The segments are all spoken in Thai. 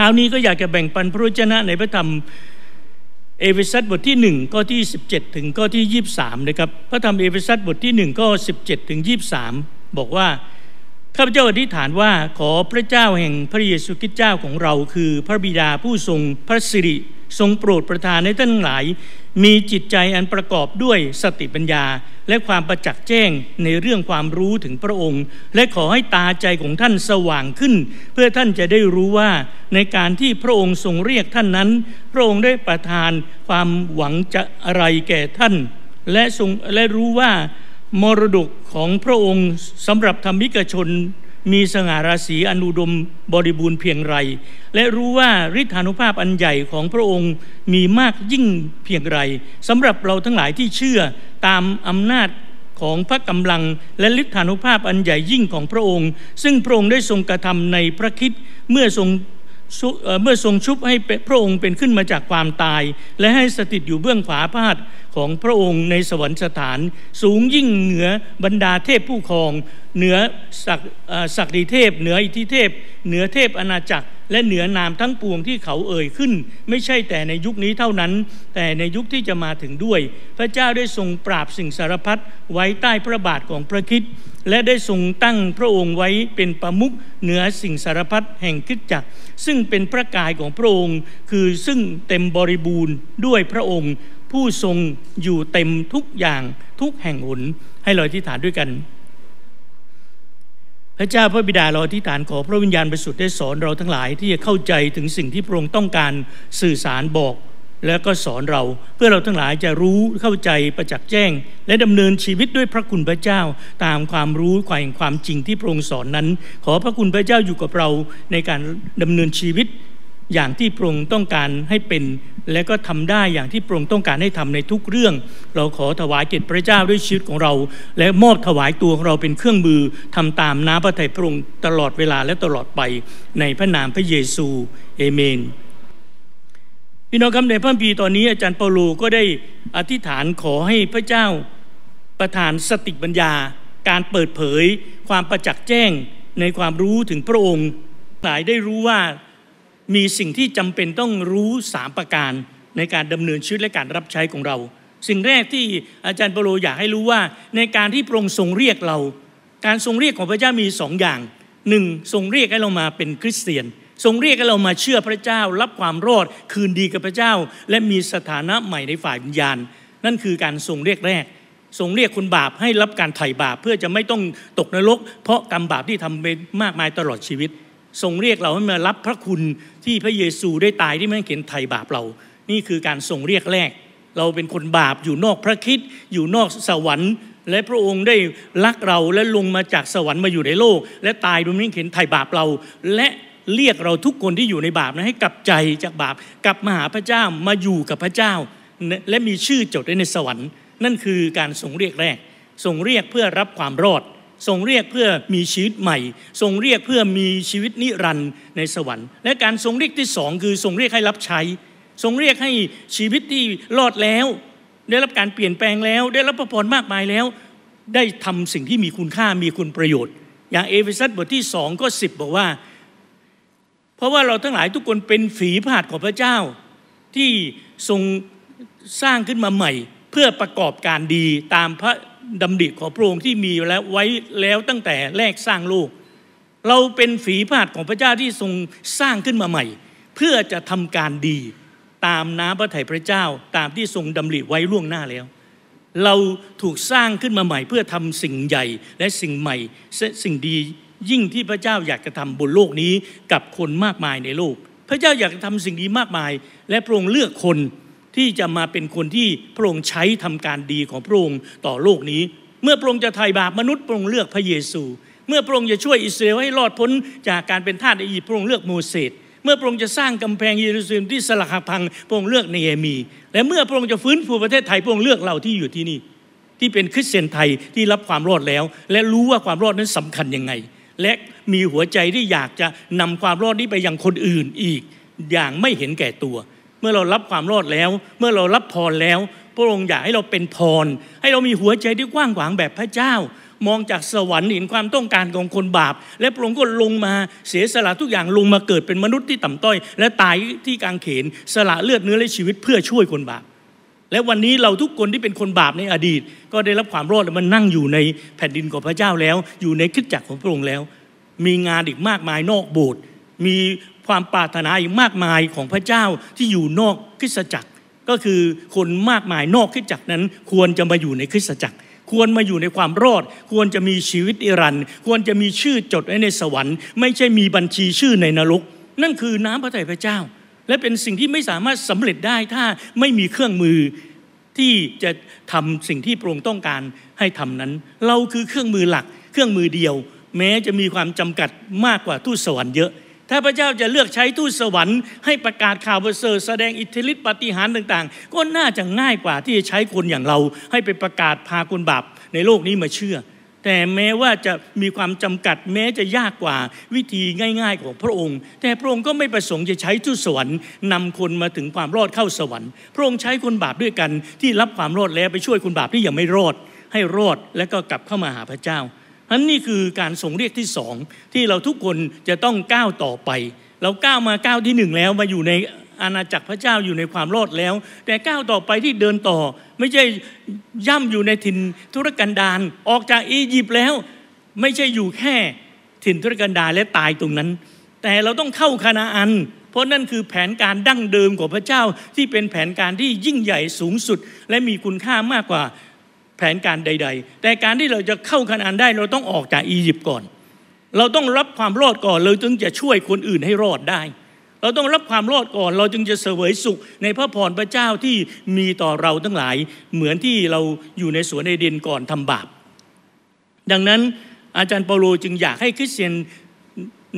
้านี้ก็อยากจะแบ่งปันพระวจนะ ในพระธรรมเอเฟซัสบทที่1ข้อที่ 17 ถึงข้อที่ 23นะครับ พระธรรมเอเฟซัสบทที่1ข้อ17 ถึง 23 บอกว่าข้าพเจ้าอธิษฐานว่าขอพระเจ้าแห่งพระเยซูคริสต์เจ้าของเราคือ พระบิดาผู้ทรงพระสิริทรงโปรดประทานให้ท่านหลาย มีจิตใจอันประกอบด้วยสติปัญญา และความประจักษ์แจ้งในเรื่องความรู้ถึงพระองค์ และขอให้ตาใจของท่านสว่างขึ้น เพื่อท่านจะได้รู้ว่าในการที่พระองค์ทรงเรียกท่านนั้น พระองค์ได้ประทานความหวังจะอะไรแก่ท่านและทรงและรู้ว่ามรดกของพระองค์สำหรับธรรมิกชน มีสง่าราศีอนุดมบริบูรณ์เพียงไร และรู้ว่าฤทธานุภาพอันใหญ่ของพระองค์มีมากยิ่งเพียงไรสำหรับเราทั้งหลายที่เชื่อตามอำนาจของพระกำลัง และฤทธานุภาพอันใหญ่ยิ่งของพระองค์ ซึ่งพระองค์ได้ทรงกระทำในพระคิดเมื่อทรงเมื่อทรงชุบให้พระองค์เป็นขึ้นมาจากความตาย และให้สถิตอยู่เบื้องขวาพาดของพระองค์ในสวรรคสถาน สูงยิ่งเหนือบรรดาเทพผู้ครอง เหนือศักศักดิเทพ เหนืออิทธิเทพ เหนือเทพอาณาจักรและเหนือนามทั้งปวงที่เขาเอ่ยขึ้น ไม่ใช่แต่ในยุคนี้เท่านั้นแต่ในยุคที่จะมาถึงด้วย พระเจ้าได้ทรงปราบสิ่งสารพัดไว้ใต้พระบาทของพระคิดและได้ทรงตั้งพระองค์ไว้เป็นประมุขเหนือสิ่งสารพัดแห่งคิดจักร ซึ่งเป็นพระกายของพระองค์คือซึ่งเต็มบริบูรณ์ด้วยพระองค์ ผู้ทรงอยู่เต็มทุกอย่างทุกแห่งหนให้ลอยที่ฐานด้วยกัน พระเจ้าพระบิดาเราที่ฐานขอพระวิญญาณบริสุทธิ์ได้สอนเราทั้งหลายที่จะเข้าใจถึงสิ่งที่พระองค์ต้องการสื่อสารบอกแล้วก็สอนเราเพื่อเราทั้งหลายจะรู้เข้าใจประจักษ์แจ้ง และดำเนินชีวิตด้วยพระคุณพระเจ้าตามความรู้ความความจริงที่พระองค์สอนนั้น ขอพระคุณพระเจ้าอยู่กับเราในการดำเนินชีวิต อย่างที่พระองค์ต้องการให้เป็น และก็ทำได้อย่างที่พระองค์ต้องการให้ทำในทุกเรื่อง เราขอถวายเกียรติพระเจ้าด้วยชีวิตของเรา และมอบถวายตัวของเราเป็นเครื่องมือทำตามน้ำพระทัยพระองค์ตลอดเวลาและตลอดไปในพระนามพระเยซูเอเมนพี่น้องครับในพระบีตอนนี้อาจารย์เปาโลก็ได้อธิษฐานขอให้พระเจ้าประทานสติปัญญา การเปิดเผยความประจักษ์แจ้งในความรู้ถึงพระองค์หลายได้รู้ว่ามีสิ่งที่จำเป็นต้องรู้สามประการในการดำเนินชีวิตและการรับใช้ของเรา สิ่งแรกที่อาจารย์เปาโลอยากให้รู้ว่าในการที่พระองค์ทรงเรียกเรา การทรงเรียกของพระเจ้ามีสองอย่างหนึ่งทรงเรียกให้เรามาเป็นคริสเตียนทรงเรียกให้เรามาเชื่อพระเจ้ารับความรอดคืนดีกับพระเจ้าและมีสถานะใหม่ในฝ่ายวิญญาณ นั่นคือการทรงเรียกแรกทรงเรียกคนบาปให้รับการไถ่บาปเพื่อจะไม่ต้องตกนรกเพราะกรรมบาปที่ทำไปมากมายตลอดชีวิตทรงเรียกเราให้มารับพระคุณที่พระเยซูได้ตายที่ไม่เขีนไถ่บาปเรา นี่คือการทรงเรียกแรก เราเป็นคนบาปอยู่นอกพระคิดอยู่นอกสวรรค์ และพระองค์ได้รักเราและลงมาจากสวรรค์มาอยู่ในโลก และตายโดยไม่เข็นไถ่บาปเราและเรียกเราทุกคนที่อยู่ในบาปนะให้กลับใจจากบาปกลับมาหาพระเจ้ามาอยู่กับพระเจ้า และมีชื่อจดไว้ในสวรรค์ นั่นคือการส่งเรียกแรกส่งเรียกเพื่อรับความรอดส่งเรียกเพื่อมีชีวิตใหม่ทรงเรียกเพื่อมีชีวิตนิรันดร์ในสวรรค์และการทรงเรียกที่สองคือทรงเรียกให้รับใช้ทรงเรียกให้ชีวิตที่รอดแล้วได้รับการเปลี่ยนแปลงแล้ว ได้รับพระพรมากมายแล้ว ได้ทำสิ่งที่มีคุณค่ามีคุณประโยชน์อย่างเอเฟซัสบทที่สองก็สิบบอกว่าเพราะว่าเราทั้งหลายทุกคนเป็นฝีพระหัตถ์ของพระเจ้าที่ทรงสร้างขึ้นมาใหม่ เพื่อประกอบการดี ตามพระดำริของพระองค์ที่มีแล้วไว้แล้วตั้งแต่แรกสร้างโลก เราเป็นฝีพระหัตถ์ของพระเจ้าที่ทรงสร้างขึ้นมาใหม่ เพื่อจะทำการดีตามน้ำพระทัยพระเจ้า ตามที่ทรงดำริไว้ล่วงหน้าแล้ว เราถูกสร้างขึ้นมาใหม่ เพื่อทำสิ่งใหญ่และสิ่งใหม่สิ่งดียิ่งที่พระเจ้าอยากจะทำบนโลกนี้กับคนมากมายในโลก พระเจ้าอยากจะทำสิ่งดีมากมาย และพระองค์เลือกคนที่จะมาเป็นคนที่พระองค์ใช้ทำการดีของพระองค์ต่อโลกนี้ เมื่อพระองค์จะไถ่บาปมนุษย์พระองค์เลือกพระเยซู เมื่อพระองค์จะช่วยอิสราเอลให้รอดพ้นจากการเป็นทาสอียิปต์พระองค์เลือกโมเสส เมื่อพระองค์จะสร้างกำแพงเยรูซาเล็มที่สลักหักพังพระองค์เลือกเนเยมี และเมื่อพระองค์จะฟื้นฟูประเทศไทยพระองค์เลือกเราที่อยู่ที่นี่ ที่เป็นคริสเตียนไทยที่รับความรอดแล้ว และรู้ว่าความรอดนั้นสำคัญยังไงและมีหัวใจที่อยากจะนำความรอดนี้ไปยังคนอื่นอีก อย่างไม่เห็นแก่ตัว เมื่อเรารับความรอดแล้ว เมื่อเรารับพรแล้ว พระองค์อยากให้เราเป็นพร ให้เรามีหัวใจที่กว้างขวางแบบพระเจ้า มองจากสวรรค์เห็นความต้องการของคนบาป และพระองค์ก็ลงมาเสียสละทุกอย่างลงมาเกิดเป็นมนุษย์ที่ต่ำต้อยและตายที่กางเขนสละเลือดเนื้อและชีวิตเพื่อช่วยคนบาปและวันนี้เราทุกคนที่เป็นคนบาปในอดีต ก็ได้รับความรอดมันนั่งอยู่ในแผ่นดินของพระเจ้าแล้ว อยู่ในคิดจักรของพระองค์แล้ว มีงานอีกมากมายนอกโบสถ์มีความปรารถนาอีกมากมายของพระเจ้าที่อยู่นอกคริสจักร ก็คือคนมากมายนอกคริสจักรนั้น ควรจะมาอยู่ในคริสจักร ควรมาอยู่ในความรอด ควรจะมีชีวิตอิรันควรจะมีชื่อจดไว้ในสวรรค์ ไม่ใช่มีบัญชีชื่อในนรกนั่นคือน้ำพระทัยพระเจ้าและเป็นสิ่งที่ไม่สามารถสำเร็จได้ถ้าไม่มีเครื่องมือที่จะทำสิ่งที่พระองค์ต้องการให้ทำนั้น เราคือเครื่องมือหลัก เครื่องมือเดียว แม้จะมีความจำกัดมากกว่าทูตสวรรค์เยอะ ถ้าพระเจ้าจะเลือกใช้ทูตสวรรค์ ให้ประกาศข่าวประเสริฐแสดงอิทธิฤทธิปฏิหารต่างๆ ก็น่าจะง่ายกว่าที่จะใช้คนอย่างเรา ให้ไปประกาศพาคนบาปในโลกนี้มาเชื่อแต่แม้ว่าจะมีความจำกัดแม้จะยากกว่าวิธีง่ายๆ ของพระองค์ แต่พระองค์ก็ไม่ประสงค์จะใช้ทุสวรรค์นำคนมาถึงความรอดเข้าสวรรค์ พระองค์ใช้คนบาปด้วยกันที่รับความรอดแล้วไปช่วยคนบาปที่ยังไม่รอดให้รอดและก็กลับเข้ามาหาพระเจ้าอันนี้คือการส่งเรียกที่สองที่เราทุกคนจะต้องก้าวต่อไป เราก้าวมาก้าวที่หนึ่งแล้วมาอยู่ในอาณาจักรพระเจ้าอยู่ในความรอดแล้ว แต่ก้าวต่อไปที่เดินต่อ ไม่ใช่ย่ำอยู่ในถิ่นธุรกันดารออกจากอียิปต์แล้ว ไม่ใช่อยู่แค่ถิ่นธุรกันดารและตายตรงนั้น แต่เราต้องเข้าคานาอัน เพราะนั่นคือแผนการดั้งเดิมของพระเจ้าที่เป็นแผนการที่ยิ่งใหญ่สูงสุดและมีคุณค่ามากกว่าแผนการใด ๆ แต่การที่เราจะเข้าคานาอันได้เราต้องออกจากอียิปต์ก่อนเราต้องรับความรอดก่อนเลยจึงจะช่วยคนอื่นให้รอดได้เราต้องรับความรอดก่อนเราจึงจะเสวยสุขในพระพรพระเจ้าที่มีต่อเราทั้งหลายเหมือนที่เราอยู่ในสวนในเดนก่อนทำบาป ดังนั้นอาจารย์เปาโลจึงอยากให้คริสเตียน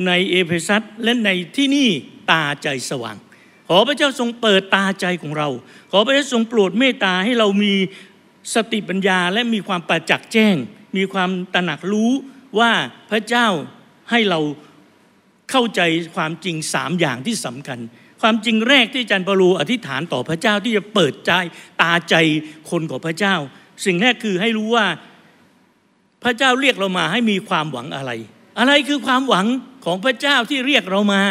ในเอเฟซัสและในที่นี่ตาใจสว่าง ขอพระเจ้าทรงเปิดตาใจของเรา ขอพระเจ้าทรงโปรดเมตตาให้เรามีสติปัญญาและมีความประจักษ์แจ้ง มีความตระหนักรู้ว่าพระเจ้าให้เราเข้าใจความจริงสามอย่างที่สำคัญ ความจริงแรกที่อาจารย์ปรูอธิษฐานต่อพระเจ้าที่จะเปิดใจตาใจคนของพระเจ้า สิ่งแรกคือให้รู้ว่าพระเจ้าเรียกเรามาให้มีความหวังอะไร อะไรคือความหวังของพระเจ้าที่เรียกเรามา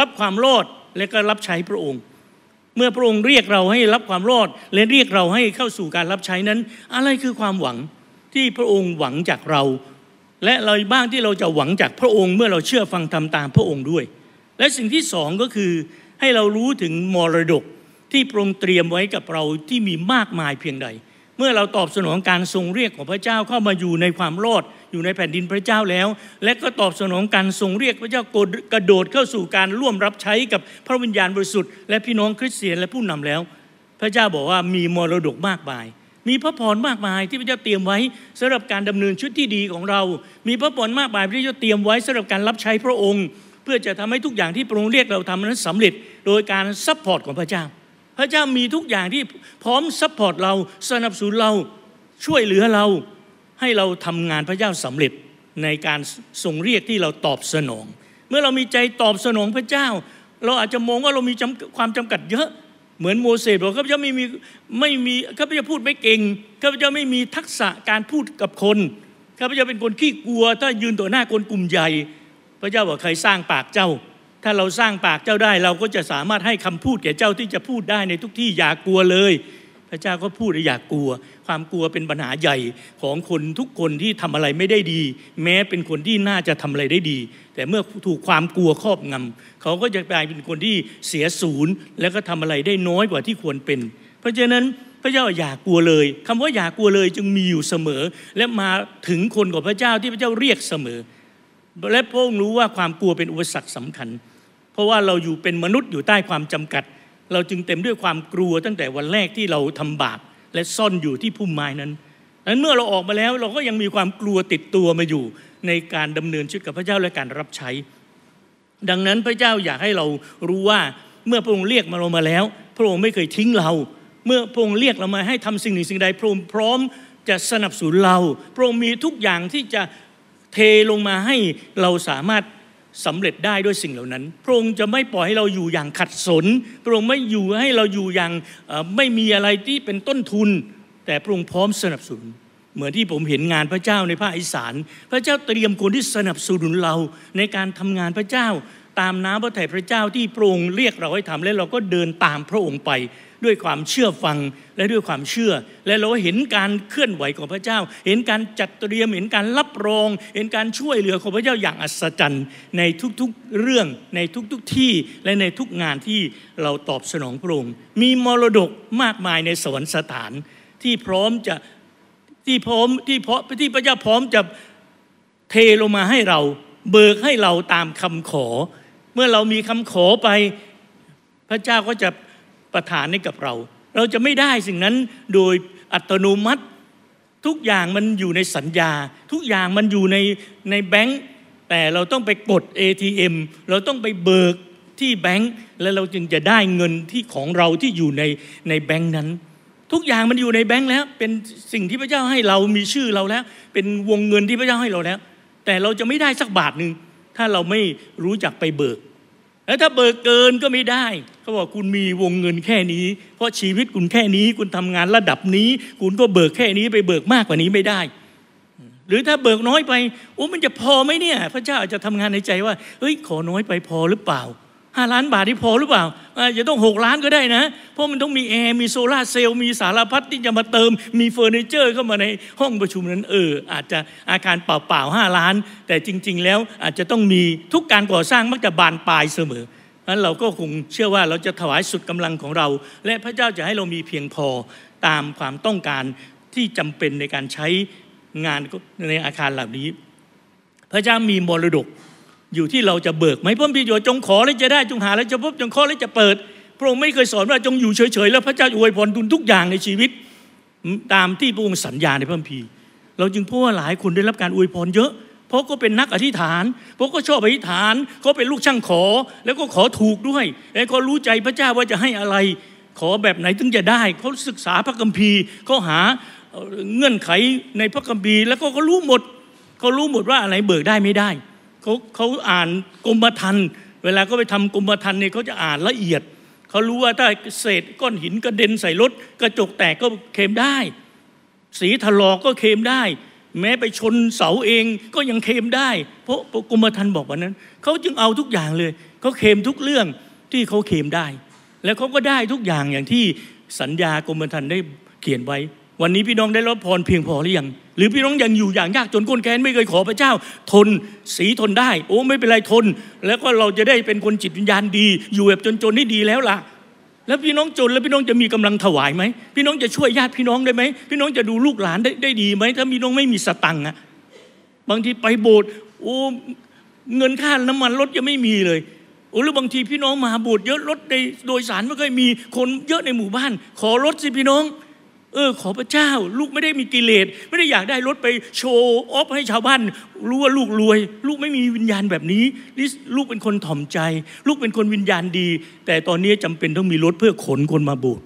รับความรอดและก็รับใช้พระองค์ เมื่อพระองค์เรียกเราให้รับความรอดและเรียกเราให้เข้าสู่การรับใช้นั้น อะไรคือความหวังที่พระองค์หวังจากเราและเราบ้างที่เราจะหวังจากพระองค์ เมื่อเราเชื่อฟังทำตามพระองค์ด้วย และสิ่งที่สองก็คือให้เรารู้ถึงมรดกที่พระองค์เตรียมไว้กับเราที่มีมากมายเพียงใด เมื่อเราตอบสนองการทรงเรียกของพระเจ้าเข้ามาอยู่ในความรอดอยู่ในแผ่นดินพระเจ้าแล้ว และก็ตอบสนองการทรงเรียกพระเจ้ากระโดดเข้าสู่การร่วมรับใช้กับพระวิญญาณบริสุทธิ์และพี่น้องคริสเตียนและผู้นำแล้ว พระเจ้าบอกว่ามีมรดกมากมายมีพระพรมากมายที่พระเจ้าเตรียมไว้สำหรับการดำเนินชุดที่ดีของเรา มีพระพรมากมายที่พระเจ้าเตรียมไว้ สำหรับการรับใช้พระองค์ เพื่อจะทำให้ทุกอย่างที่พระองค์เรียกเราทำนั้นสำเร็จ โดยการซัพพอร์ตของพระเจ้า พระเจ้ามีทุกอย่างที่พร้อมซัพพอร์ตเราสนับสนุนเราช่วยเหลือเราให้เราทำงานพระเจ้าสำเร็จในการทรงเรียกที่เราตอบสนอง เมื่อเรามีใจตอบสนองพระเจ้าเราอาจจะมองว่าเรามีความจำกัดเยอะเหมือนโมเสสบอกข้าพเจ้าไม่มีไม่มีข้าพเจ้าพูดไม่เก่งข้าพเจ้าไม่มีทักษะการพูดกับคนข้าพเจ้าเป็นคนขี้กลัว ถ้ายืนต่อหน้าคนกลุ่มใหญ่พระเจ้าบอกใครสร้างปากเจ้า ถ้าเราสร้างปากเจ้าได้เราก็จะสามารถให้คำพูดแก่เจ้าที่จะพูดได้ในทุกที่อย่ากลัวเลยพระเจ้าก็พูดอยากกลัว ความกลัวเป็นปัญหาใหญ่ของคนทุกคนที่ทำอะไรไม่ได้ดี แม้เป็นคนที่น่าจะทำอะไรได้ดี แต่เมื่อถูกความกลัวครอบงำ เขาก็จะกลายเป็นคนที่เสียศูนย์แล้วก็ทำอะไรได้น้อยกว่าที่ควรเป็น เพราะฉะนั้นพระเจ้าอย่ากกลัวเลย คำว่าอย่ากลัวเลยจึงมีอยู่เสมอ และมาถึงคนของพระเจ้าที่พระเจ้าเรียกเสมอ และพระองค์รู้ว่าความกลัวเป็นอุปสรรคสำคัญ เพราะว่าเราอยู่เป็นมนุษย์อยู่ใต้ความจำกัดเราจึงเต็มด้วยความกลัวตั้งแต่วันแรกที่เราทำบาปและซ่อนอยู่ที่พุ่มไม้นั้นนั้นเมื่อเราออกมาแล้วเราก็ยังมีความกลัวติดตัวมาอยู่ในการดำเนินชีวิตกับพระเจ้าและการรับใช้ ดังนั้นพระเจ้าอยากให้เรารู้ว่าเมื่อพระองค์เรียกมาเรามาแล้ว พระองค์ไม่เคยทิ้งเรา เมื่อพระองค์เรียกเรามาให้ทำสิ่งหนึ่งสิ่งใดพระองค์พร้อมจะสนับสนุนเรา พระองค์มีทุกอย่างที่จะเทลงมาให้เราสามารถสำเร็จได้ด้วยสิ่งเหล่านั้น พระองค์จะไม่ปล่อยให้เราอยู่อย่างขัดสน พระองค์ไม่อยู่ให้เราอยู่อย่างไม่มีอะไรที่เป็นต้นทุน แต่พระองค์พร้อมสนับสนุน เหมือนที่ผมเห็นงานพระเจ้าในภาคอีสาน พระเจ้าเตรียมคนที่สนับสนุนเราในการทำงานพระเจ้า ตามน้ำพระทัยพระเจ้าที่พระองค์เรียกเราให้ทำและเราก็เดินตามพระองค์ไปด้วยความเชื่อฟังและด้วยความเชื่อ และเราเห็นการเคลื่อนไหวของพระเจ้า เห็นการจัดเตรียมเห็นการรับรองเห็นการช่วยเหลือของพระเจ้าอย่างอัศจรรย์ ในทุก ๆเรื่องในทุกๆที่และในทุกงานที่เราตอบสนองพระองค์มีมรดกมากมายในสวรรคสถาน ที่พร้อมจะที่พร้อมที่เพาะที่พระเจ้าพร้อมจะเทลงมาให้เราเบิกให้เราตามคำขอ เมื่อเรามีคำขอไปพระเจ้าก็จะประทานให้กับเรา เราจะไม่ได้สิ่งนั้นโดยอัตโนมัติ ทุกอย่างมันอยู่ในสัญญา ทุกอย่างมันอยู่ในในแบงค์แต่เราต้องไปกด ATM เราต้องไปเบิกที่แบงค์ แล้วเราจึงจะได้เงินที่ของเราที่อยู่ในในแบงค์นั้น ทุกอย่างมันอยู่ในแบงค์แล้ว เป็นสิ่งที่พระเจ้าให้เรามีชื่อเราแล้ว เป็นวงเงินที่พระเจ้าให้เราแล้ว แต่เราจะไม่ได้สักบาทหนึ่งถ้าเราไม่รู้จักไปเบิกแล้วถ้าเบิกเกินก็ไม่ได้ เขาบอกคุณมีวงเงินแค่นี้ เพราะชีวิตคุณแค่นี้ คุณทำงานระดับนี้ คุณก็เบิกแค่นี้ไปเบิกมากกว่านี้ไม่ได้ หรือถ้าเบิกน้อยไป โอ้ มันจะพอไหมเนี่ย พระเจ้าอาจจะทำงานในใจว่า เฮ้ยขอน้อยไปพอหรือเปล่าห้าล้านบาทที่พอหรือเปล่าอย่าต้องหกล้านก็ได้นะเพราะมันต้องมีแอร์มีโซลาเซลล์มีสารพัดที่จะมาเติมมีเฟอร์นิเจอร์ เข้ามาในห้องประชุมนั้นเอออาจจะอาคารเปล่าๆห้าล้าน แต่จริง ๆแล้วอาจจะต้องมีทุกการก่อสร้างมักจะบานปลายเสมอนั้นเราก็คงเชื่อว่าเราจะถวายสุดกำลังของเรา และพระเจ้าจะให้เรามีเพียงพอตามความต้องการที่จำเป็นในการใช้งานในอาคารเหล่านี้ พระเจ้ามีมรดกอยู่ที่เราจะเบิกไหมพมระบยดาจงขอแล้วจะได้จงหาแล้วจะพบจงขอแล้วจะเปิดพระองค์ไม่เคยสอนว่าจงอยู่เฉยๆ แล้วพระเจ้าอวยพรทุนทุกอย่างในชีวิต ตามที่พระองค์สัญญาในพระคัมภีร์เราจึงพบว่าหลายคนได้รับการอวยพรเยอะ เพราะก็เป็นนักอธิษฐานเพราะก็ชอบอธิษฐานเขาเป็นลูกช่างขอ แล้วก็ขอถูกด้วยแล้วก็รู้ใจพระเจ้าว่าจะให้อะไรขอแบบไหนถึงจะได้เขาศึกษาพระคัมภีร์เขาหาเงื่อนไขในพระคัมภีร์ แล้วก็เขารู้หมดเขารู้หมดว่าอะไรเบิกได้ไม่ได้เขาเขาอ่านกรมธรรม์เวลาเขาไปทำกรมธรรม์เนี่ยเขาจะอ่านละเอียด เขารู้ว่าถ้าเศษก้อนหินกระเด็นใส่รถกระจกแตกก็เค็มได้ สีถลอกก็เค็มได้ แม้ไปชนเสาเองก็ยังเค็มได้ เพราะกรมธรรม์บอกว่านั้น เขาจึงเอาทุกอย่างเลย เขาเค็มทุกเรื่องที่เขาเค็มได้ แล้วเขาก็ได้ทุกอย่างอย่างที่สัญญากรมธรรม์ได้เขียนไว้วันนี้พี่น้องได้รับพรเพียงพอหรือยังหรือพี่น้องยังอยู่อย่างยากจนก้นแค้นไม่เคยขอพระเจ้า ทนสีทนได้ โอ้ไม่เป็นไรทน แล้วก็เราจะได้เป็นคนจิตวิญญาณดี อยู่แบบจนๆนี่ดีแล้วล่ะ แล้วพี่น้องจนแล้วพี่น้องจะมีกำลังถวายไหมพี่น้องจะช่วยญาติพี่น้องได้ไหมพี่น้องจะดูลูกหลานได้ได้ดีไหมถ้าพี่น้องไม่มีสตังค์อะบางทีไปโบสถ์โอ้เงินค่าน้ำมันรถยังไม่มีเลยโอ้หรือบางทีพี่น้องมาโบสถ์เยอะรถในโดยสารไม่เคยมีคนเยอะในหมู่บ้าน ขอรถสิพี่น้องเออขอพระเจ้า ลูกไม่ได้มีกิเลสไม่ได้อยากได้รถไปโชว์ออฟให้ชาวบ้าน รู้ว่าลูกรวย ลูกไม่มีวิญญาณแบบนี้ ลูกเป็นคนถ่อมใจ ลูกเป็นคนวิญญาณดี แต่ตอนนี้จำเป็นต้องมีรถเพื่อขนคนมาบูช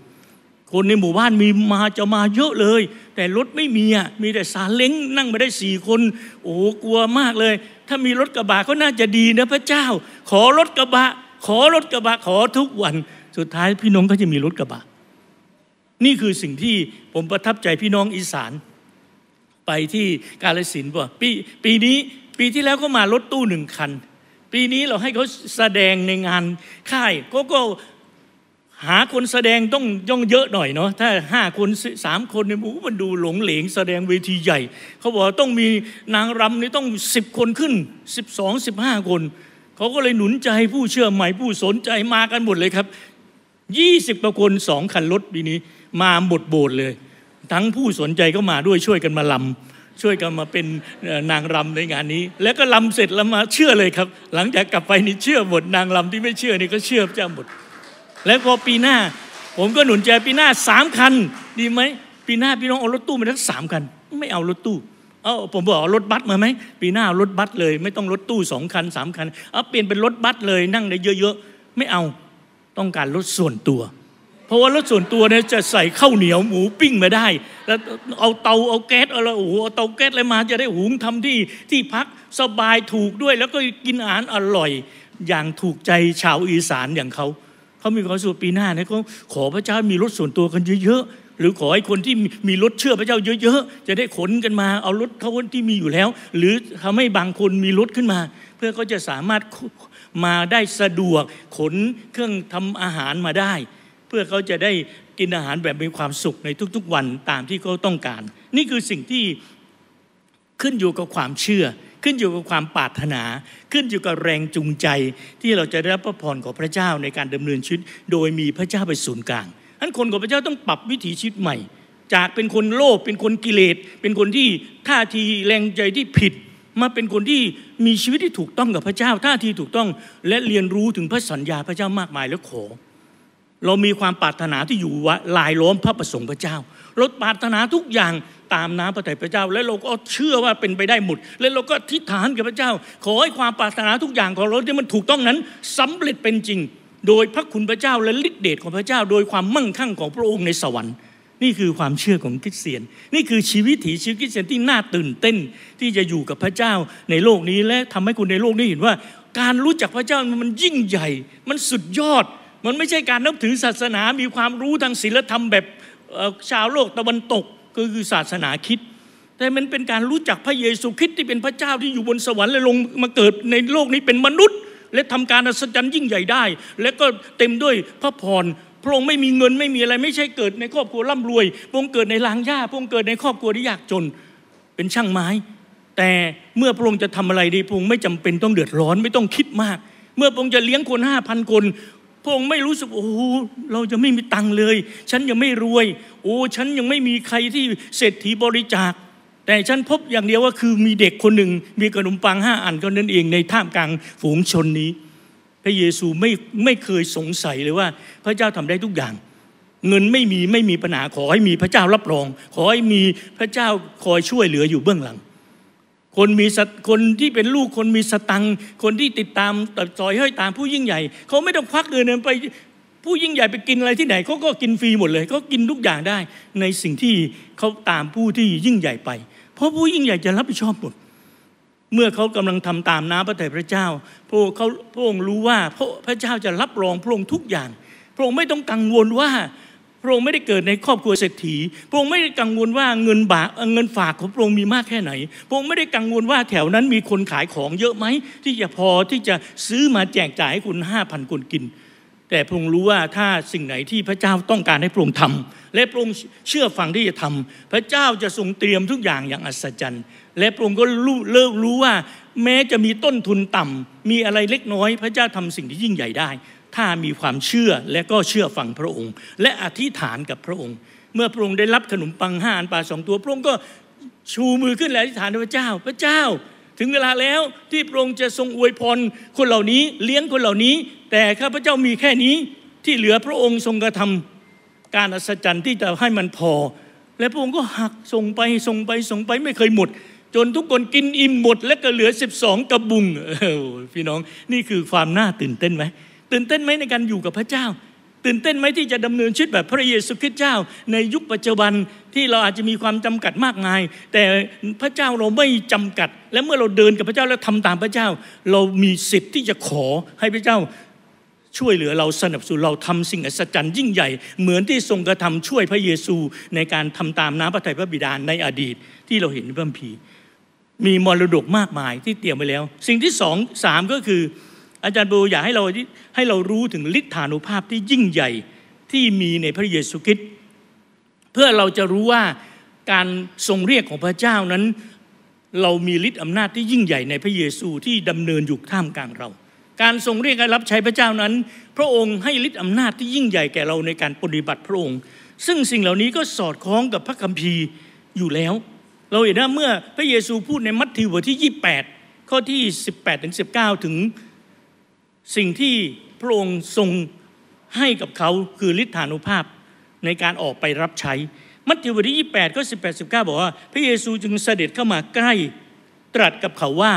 คนในหมู่บ้านมีมาจะมาเยอะเลย แต่รถไม่มีอ่ะมีแต่สาเล้งนั่งมาได้สี่คน โอ้กลัวมากเลย ถ้ามีรถกระบะก็น่าจะดีนะ พระเจ้า ขอรถกระบะ ขอรถกระบะขอทุกวัน สุดท้ายพี่น้องก็จะมีรถกระบะนี่คือสิ่งที่ผมประทับใจพี่น้องอีสาน ไปที่กาลสินป่ะปีปีนี้ปีที่แล้วก็มารถตู้หนึ่งคัน ปีนี้เราให้เขาแสดงในงาน ค่ายเขาก็หาคนแสดงต้องย่องเยอะหน่อยเนาะถ้าห้าคนสามคนเนี่ยโมันดูหลงเหลงแสดงเวทีใหญ่ เขาบอกต้องมีนางรำนี่ต้องสิบคนขึ้นสิบสองสิบห้าคน เขาก็เลยหนุนใจผู้เชื่อใหม่ผู้สนใจมากันหมดเลยครับยี่สิบกว่าคนสองคันรถปีนี้มาบดโบสเลย ทั้งผู้สนใจก็มาด้วยช่วยกันมาลำช่วยกันมาเป็นนางรำในงานนี้ แล้วก็ลำเสร็จแล้วมาเชื่อเลยครับ หลังจากกลับไปนี่เชื่อหมดนางลำที่ไม่เชื่อนี่ก็เชื่อเจ้าหมดแล้วพอปีหน้า ผมก็หนุนใจปีหน้าสามคันดีไหมปีหน้าพี่น้องเอารถตู้มาทั้งสามคัน ไม่เอารถตู้เอาผมบอกรถบัสมาไหมปีหน้ารถบัสเลย ไม่ต้องรถตู้สองคันสามคันเอาเปลี่ยนเป็นรถบัสเลยนั่งได้เยอะๆไม่เอาต้องการรถส่วนตัวเพราะว่ารถส่วนตัวเนี่ยจะใส่ข้าวเหนียวหมูปิ้งมาได้ แล้วเอาเตาเอาแก๊สอะไรโอ้โหเอาเตาแก๊สอะไรมาจะได้หุงทำที่ ที่พักสบายถูกด้วย แล้วก็กินอาหารอร่อยอย่างถูกใจชาวอีสานอย่างเขา เขามีความสุขปีหน้าเนี่ยก็ขอพระเจ้ามีรถส่วนตัวกันเยอะๆหรือขอให้คนที่มีรถเชื่อพระเจ้าเยอะๆจะได้ขนกันมาเอารถเขาที่มีอยู่แล้ว หรือทำให้บางคนมีรถขึ้นมา เพื่อเขาจะสามารถมาได้สะดวกขนเครื่องทำอาหารมาได้เพื่อเขาจะได้กินอาหารแบบมีความสุขในทุกๆ วันตามที่เขาต้องการ นี่คือสิ่งที่ขึ้นอยู่กับความเชื่อ ขึ้นอยู่กับความปรารถนา ขึ้นอยู่กับแรงจูงใจที่เราจะได้รับพระพรของพระเจ้าในการดำเนินชีวิตโดยมีพระเจ้าเป็นศูนย์กลางอันคนของพระเจ้าต้องปรับวิถีชีวิตใหม่ จากเป็นคนโลภเป็นคนกิเลสเป็นคนที่ท่าทีแรงใจที่ผิด มาเป็นคนที่มีชีวิตที่ถูกต้องกับพระเจ้าท่าทีถูกต้องและเรียนรู้ถึงพระสัญญาพระเจ้ามากมายและขอเรามีความปรารถนาที่อยู่ว่าลายล้อมพระประสงค์พระเจ้าเราปรารถนาทุกอย่างตามน้ำพระทัยพระเจ้า และเราก็เชื่อว่าเป็นไปได้หมดและเราก็ทิฏฐานกับพระเจ้า ขอให้ความปรารถนาทุกอย่างของเราที่มันถูกต้องนั้นสำเร็จเป็นจริง โดยพระคุณพระเจ้าและฤทธิเดชของพระเจ้า โดยความมั่งคั่งของพระองค์ในสวรรค์นี่คือความเชื่อของคริสเตียน นี่คือชีวิตถีชีวิตคริสเตียนที่น่าตื่นเต้นที่จะอยู่กับพระเจ้าในโลกนี้ และทำให้คุณในโลกนี้เห็นว่า การรู้จักพระเจ้ามันยิ่งใหญ่มันสุดยอดมันไม่ใช่การนับถือศาสนา มีความรู้ทางศีลธรรมแบบชาวโลกตะวันตกก็คือศาสนาคิด แต่มันเป็นการรู้จักพระเยซูคริสต์ที่เป็นพระเจ้าที่อยู่บนสวรรค์และลงมาเกิดในโลกนี้เป็นมนุษย์ และทำการอัศจรรย์ยิ่งใหญ่ได้ และก็เต็มด้วยพระพร พระองค์ไม่มีเงินไม่มีอะไร ไม่ใช่เกิดในครอบครัวร่ำรวยพระองค์เกิดในลางหญ้า พระองค์เกิดในครอบครัวที่ยากจนเป็นช่างไม้ แต่เมื่อพระองค์จะทำอะไรดีพระองค์ไม่จำเป็นต้องเดือดร้อนไม่ต้องคิดมาก เมื่อพระองค์จะเลี้ยงคนห้าพันคนพระองค์ไม่รู้สึกโอ้โหเราจะไม่มีตังเลย ฉันยังไม่รวย โอ้ฉันยังไม่มีใครที่เศรษฐีบริจาค แต่ฉันพบอย่างเดียวว่าคือมีเด็กคนหนึ่งมีขนมปังห้าอันก็นั่นเองในท่ามกลางฝูงชนนี้ พระเยซูไม่ไม่เคยสงสัยเลยว่าพระเจ้าทำได้ทุกอย่าง เงินไม่มีไม่มีปัญหาขอให้มีพระเจ้ารับรอง ขอให้มีพระเจ้าคอยช่วยเหลืออยู่เบื้องหลังคนมีคนที่เป็นลูกคนมีสตัง คนที่ติดตามตัดจอยห้อยตามผู้ยิ่งใหญ่ เขาไม่ต้องควักเงินไป ผู้ยิ่งใหญ่ไปกินอะไรที่ไหน เขาก็กินฟรีหมดเลยเขากินทุกอย่างได้ ในสิ่งที่เขาตามผู้ที่ยิ่งใหญ่ไป เพราะผู้ยิ่งใหญ่จะรับผิดชอบหมดเมื่อเขากำลังทำตามน้ำพระทัยพระเจ้าพระเขาพระองค์รู้ว่าพระพระเจ้าจะรับรองพระองค์ทุกอย่างพระองค์ไม่ต้องกังวลว่าพระองค์ไม่ได้เกิดในครอบครัวเศรษฐี พระองค์ไม่ได้กังวลว่าเงินบาเงินฝากของพระองค์มีมากแค่ไหน พระองค์ไม่ได้กังวลว่าแถวนั้นมีคนขายของเยอะไหมที่จะพอที่จะซื้อมาแจกจ่ายให้คุณห้าพันคนกิน แต่พระองค์รู้ว่าถ้าสิ่งไหนที่พระเจ้าต้องการให้พระองค์ทำและพระองค์เชื่อฟังที่จะทำพระเจ้าจะทรงเตรียมทุกอย่างอย่างอัศจรรย์ และพระองค์ก็รู้เลิกรู้ว่า แม้จะมีต้นทุนต่ำ มีอะไรเล็กน้อยพระเจ้าทำสิ่งที่ยิ่งใหญ่ได้ถ้ามีความเชื่อและก็เชื่อฟังพระองค์ และอธิษฐานกับพระองค์ เมื่อพระองค์ได้รับขนมปังห้าอันปลาสองตัวพระองค์ก็ชูมือขึ้นและอธิษฐานพระเจ้า พระเจ้า ถึงเวลาแล้วที่พระองค์จะทรงอวยพรคนเหล่านี้เลี้ยงคนเหล่านี้ แต่ข้าพเจ้ามีแค่นี้ที่เหลือพระองค์ทรงกระทำ การอัศจรรย์ที่จะให้มันพอ และพระองค์ก็หักส่งไปส่งไปส่งไปไม่เคยหมด จนทุกคนกินอิ่มหมดและก็เหลือ12กระบุง พี่น้องนี่คือความน่าตื่นเต้นไหมตื่นเต้นไหมในการอยู่กับพระเจ้า ตื่นเต้นไหมที่จะดำเนินชีวิตแบบพระเยซูคริสต์เจ้า ในยุคปัจจุบันที่เราอาจจะมีความจำกัดมากมาย แต่พระเจ้าเราไม่จำกัด และเมื่อเราเดินกับพระเจ้าแล้วทาตามพระเจ้า เรามีสิทธิ์ที่จะขอให้พระเจ้าช่วยเหลือเราสนับสนุนเราทำสิ่งอัศจรรย์ยิ่งใหญ่เหมือนที่ทรงกระทำช่วยพระเยซูในการทำตามน้ำพระทัยพระบิดาในอดีตที่เราเห็นในพระคัมภีร์มีมรดกมากมายที่เตรียมไว้แล้วสิ่งที่สองสามก็คืออาจารย์บูอยากให้เราให้เรารู้ถึงฤทธานุภาพที่ยิ่งใหญ่ที่มีในพระเยซูคริสต์เพื่อเราจะรู้ว่าการทรงเรียกของพระเจ้านั้น เรามีฤทธิ์อำนาจที่ยิ่งใหญ่ในพระเยซูที่ดำเนินอยู่ท่ามกลางเรา การทรงเรียกให้รับใช้พระเจ้านั้น พระองค์ให้ฤทธิ์อำนาจที่ยิ่งใหญ่แก่เราในการปฏิบัติพระองค์ ซึ่งสิ่งเหล่านี้ก็สอดคล้องกับพระคัมภีร์อยู่แล้ว เราเห็นว่าเมื่อพระเยซูพูดในมัทธิวบทที่ 28 ข้อที่18ถึง19ถึงสิ่งที่พระองค์ทรงให้กับเขาคือฤทธานุภาพในการออกไปรับใช้ มัทธิวบทที่28ข้อ18 19บอกว่า พระเยซูจึงเสด็จเข้ามาใกล้ ตรัสกับเขาว่า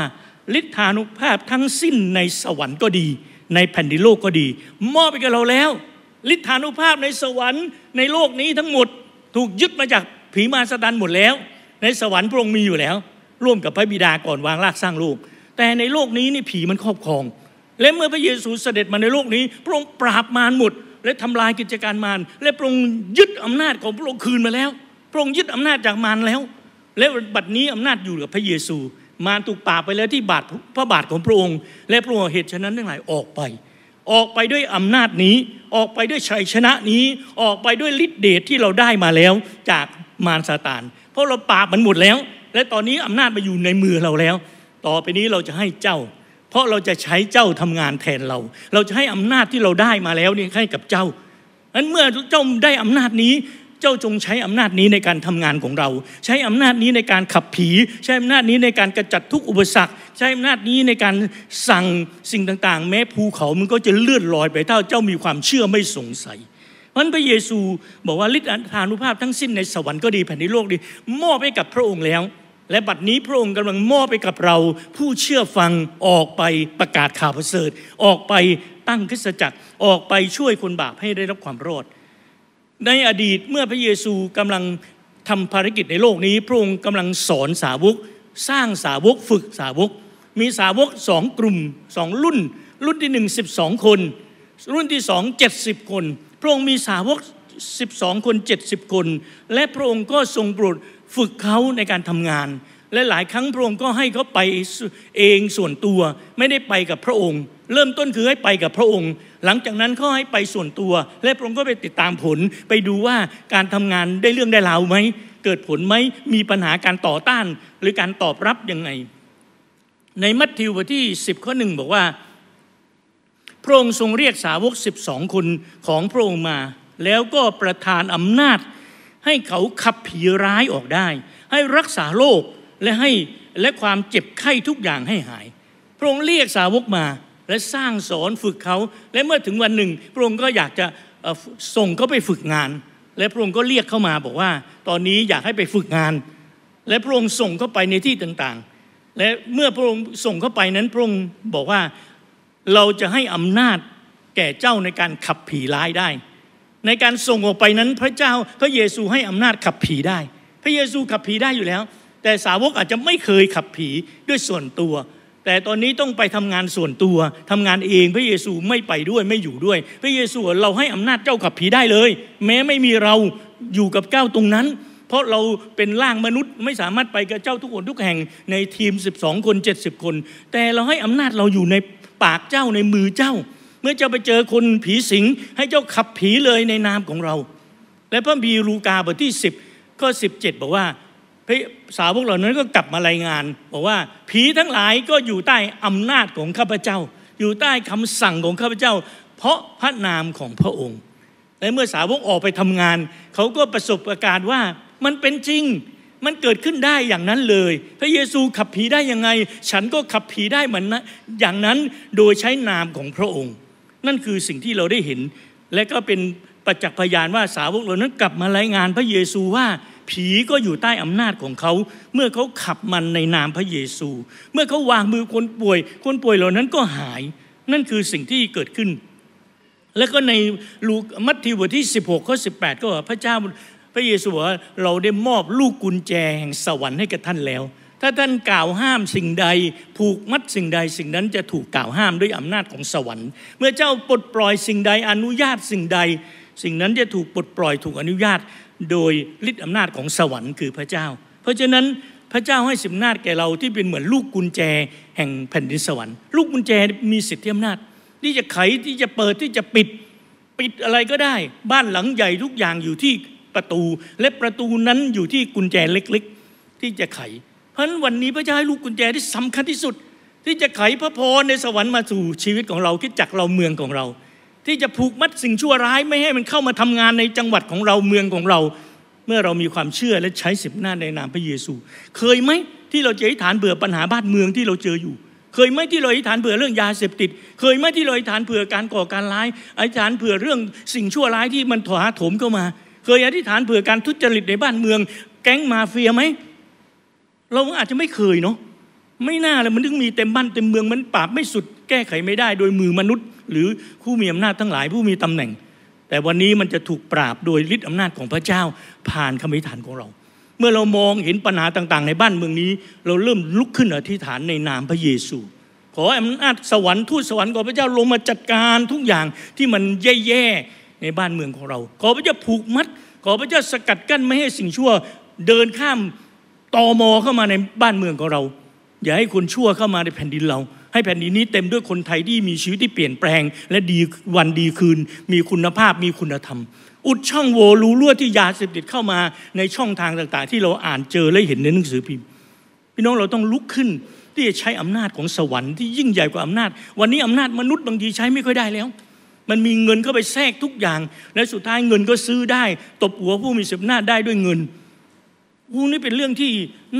ฤทธานุภาพทั้งสิ้นในสวรรค์ก็ดี ในแผ่นดินโลกก็ดีมอบไปกับเราแล้วฤทธานุภาพในสวรรค์ในโลกนี้ทั้งหมด ถูกยึดมาจากผีมารสตันหมดแล้ว ในสวรรค์พระองค์มีอยู่แล้ว ร่วมกับพระบิดาก่อนวางรากสร้างโลก แต่ในโลกนี้นี่ผีมันครอบครองและเมื่อพระเยซูเสด็จมาในโลกนี้ พระองค์ปราบมารหมด และทำลายกิจการมารและพระองค์ยึดอำนาจของพระองค์คืนมาแล้วพระองค์ยึดอำนาจจากมารแล้ว และบัดนี้อำนาจอยู่กับพระเยซูมารถูกปราบไปแล้วที่บาทพระบาทของพระองค์และพระองค์เหตุฉะนั้นทั้งหลายออกไป ออกไปด้วยอำนาจนี้ ออกไปด้วยชัยชนะนี้ออกไปด้วยฤทธิเดชที่เราได้มาแล้วจากมารซาตาน เพราะเราปราบมันหมดแล้ว และตอนนี้อำนาจมาอยู่ในมือเราแล้ว ต่อไปนี้เราจะให้เจ้าเพราะเราจะใช้เจ้าทำงานแทนเรา เราจะให้อำนาจที่เราได้มาแล้วนี่ให้กับเจ้านั้นเมื่อเจ้าได้อำนาจนี้ เจ้าจงใช้อำนาจนี้ในการทำงานของเรา ใช้อำนาจนี้ในการขับผี ใช้อำนาจนี้ในการกระจัดทุกอุปสรรค ใช้อำนาจนี้ในการสั่งสิ่งต่างๆ แม้ภูเขามันก็จะเลื่อนลอยไปถ้าเจ้ามีความเชื่อไม่สงสัยมันพระเยซูบอกว่าฤทธิอนุภาพทั้งสิ้นในสวรรค์ก็ดีแผ่นดินโลกดีมอบให้กับพระองค์แล้วและบัดนี้พระองค์กำลังมอบไปกับเรา ผู้เชื่อฟังออกไปประกาศข่าวประเสริฐออกไปตั้งคริสตจักรออกไปช่วยคนบาปให้ได้รับความรอด ในอดีตเมื่อพระเยซูกำลังทำภารกิจในโลกนี้ พระองค์กำลังสอนสาวก สร้างสาวกฝึกสาวก มีสาวกสองกลุ่มสองรุ่น รุ่นที่หนึ่งสิบสองคน รุ่นที่สองเจ็ดสิบคนพระองค์มีสาวกสิบสองคนเจ็ดสิบคน และพระองค์ก็ทรงโปรดฝึกเขาในการทำงาน และหลายครั้งพระองค์ก็ให้เขาไปเองส่วนตัว ไม่ได้ไปกับพระองค์ เริ่มต้นคือให้ไปกับพระองค์ หลังจากนั้นก็ให้ไปส่วนตัว และพระองค์ก็ไปติดตามผล ไปดูว่าการทำงานได้เรื่องได้ราวไหมเกิดผลไหมมีปัญหาการต่อต้านหรือการตอบรับยังไง ในมัทธิวบทที่ 10ข้อหนึ่งบอกว่า พระองค์ทรงเรียกสาวก12คนของพระองค์มา แล้วก็ประทานอำนาจให้เขาขับผีร้ายออกได้ ให้รักษาโรคและให้และความเจ็บไข้ทุกอย่างให้หาย พระองค์เรียกสาวกมาและสร้างสอนฝึกเขาและเมื่อถึงวันหนึ่ง พระองค์ก็อยากจะส่งเขาไปฝึกงาน และพระองค์ก็เรียกเข้ามาบอกว่า ตอนนี้อยากให้ไปฝึกงาน และพระองค์ส่งเขาไปในที่ต่างๆ และเมื่อพระองค์ส่งเขาไปนั้นพระองค์บอกว่าเราจะให้อำนาจแก่เจ้าในการขับผีร้ายได้ในการส่งออกไปนั้นพระเจ้าพระเยซูให้อำนาจขับผีได้ พระเยซูขับผีได้อยู่แล้ว แต่สาวกอาจจะไม่เคยขับผีด้วยส่วนตัว แต่ตอนนี้ต้องไปทำงานส่วนตัวทำงานเองพระเยซูไม่ไปด้วยไม่อยู่ด้วย พระเยซูเราให้อำนาจเจ้าขับผีได้เลย แม้ไม่มีเราอยู่กับเจ้าตรงนั้น เพราะเราเป็นร่างมนุษย์ไม่สามารถไปกับเจ้าทุกคนทุกแห่งในทีม12คน70 คน แต่เราให้อำนาจเราอยู่ในปากเจ้าในมือเจ้าเมื่อเจ้าไปเจอคนผีสิงให้เจ้าขับผีเลยในนามของเรา และพระบีรูกาบทที่ 10บก็ 17 บอกว่าสาวกเหล่านั้นก็กลับมารายงาน บอกว่าผีทั้งหลายก็อยู่ใต้อำนาจของข้าพเจ้า อยู่ใต้คำสั่งของข้าพเจ้า เพราะพระนามของพระองค์ และเมื่อสาวกออกไปทำงาน เขาก็ประสบอาการว่ามันเป็นจริง มันเกิดขึ้นได้อย่างนั้นเลย พระเยซูขับผีได้ยังไง ฉันก็ขับผีได้เหมือนนะอย่างนั้นโดยใช้นามของพระองค์นั่นคือสิ่งที่เราได้เห็นและก็เป็นประจักษ์พยานว่าสาวกเหล่านั้นกลับมารายงานพระเยซูว่าผีก็อยู่ใต้อำนาจของเขา เมื่อเขาขับมันในนามพระเยซู เมื่อเขาวางมือคนป่วย คนป่วยเหล่านั้นก็หาย นั่นคือสิ่งที่เกิดขึ้น แล้วก็ในลูกมัทธิวบทที่ 16ข้อสิก็าพระเจ้าพระเยซูว่าเราได้มอบลูกกุญแจแห่งสวรรค์ให้กับท่านแล้วถ้าท่านกล่าวห้ามสิ่งใดผูกมัดสิ่งใด สิ่งนั้นจะถูกกล่าวห้ามด้วยอำนาจของสวรรค์ เมื่อเจ้าปลดปล่อยสิ่งใดอนุญาตสิ่งใด สิ่งนั้นจะถูกปลดปล่อยถูกอนุญาตโดยฤทธิอำนาจของสวรรค์คือพระเจ้า เพราะฉะนั้นพระเจ้าให้สิทธิอำนาจแก่เราที่เป็นเหมือนลูกกุญแจแห่งแผ่นดินสวรรค์ลูกกุญแจมีสิทธิอำนาจ ที่จะไขที่จะเปิดที่จะปิดปิดอะไรก็ได้ บ้านหลังใหญ่ทุกอย่างอยู่ที่ประตูและประตูนั้นอยู่ที่กุญแจเล็กๆที่จะไขเพราะนั้นวันนี้พระเจ้าให้ลูกกุญแจที่สำคัญที่สุด ที่จะไขพระพรในสวรรค์มาสู่ชีวิตของเราคิดจักเราเมืองของเรา ที่จะผูกมัดสิ่งชั่วร้าย ไม่ให้มันเข้ามาทำงานในจังหวัดของเราเมืองของเรา เมื่อเรามีความเชื่อและใช้สิบหน้าในนามพระเยซู เคยไหมที่เราจะอธิษฐานเบื่อปัญหาบ้านเมืองที่เราเจออยู่ เคยไหมที่เราอธิษฐานเผื่อเรื่องยาเสพติด เคยไหมที่เราอธิษฐานเผื่อการก่อการร้ายอธิษฐานเผื่อเรื่องสิ่งชั่วร้ายที่มันถาโถมเข้ามาเคยอธิษฐานเผื่อการทุจริตในบ้านเมือง แก๊งมาเฟียไหมเราอาจจะไม่เคยเนาะไม่น่าเลยมันถึงมีเต็มบ้านเต็มเมืองมันปราบไม่สุดแก้ไขไม่ได้ โดยมือมนุษย์ หรือผู้มีอำนาจทั้งหลายผู้มีตำแหน่ง แต่วันนี้มันจะถูกปราบโดยฤทธิ์อำนาจของพระเจ้า ผ่านคำอธิษฐานของเรา เมื่อเรามองเห็นปัญหาต่างๆ ในบ้านเมืองนี้เราเริ่มลุกขึ้นอธิษฐานในนามพระเยซู ขออำนาจสวรรค์ทูตสวรรค์ของพระเจ้าลงมาจัดการทุกอย่างที่มันแย่ๆในบ้านเมืองของเรา ขอพระเจ้าผูกมัด ขอพระเจ้าสกัดกั้นไม่ให้สิ่งชั่วเดินข้ามตอมอเข้ามาในบ้านเมืองของเรา อย่าให้คนชั่วเข้ามาในแผ่นดินเรา ให้แผ่นดินนี้เต็มด้วยคนไทยที่มีชีวิตที่เปลี่ยนแปลง และดีวันดีคืน มีคุณภาพมีคุณธรรม อุดช่องโหว่รูรั่วที่ยาเสพติดเข้ามาในช่องทางต่างๆ ที่เราอ่านเจอและเห็นในหนังสือพิมพ์ พี่น้องเราต้องลุกขึ้น ที่จะใช้อำนาจของสวรรค์ที่ยิ่งใหญ่กว่าอำนาจ วันนี้อำนาจมนุษย์บางทีใช้ไม่ค่อยได้แล้ว มันมีเงินเข้าไปแทรกทุกอย่าง และสุดท้ายเงินก็ซื้อได้ ตบหัวผู้มีอำนาจได้ด้วยเงินวูนี่เป็นเรื่องที่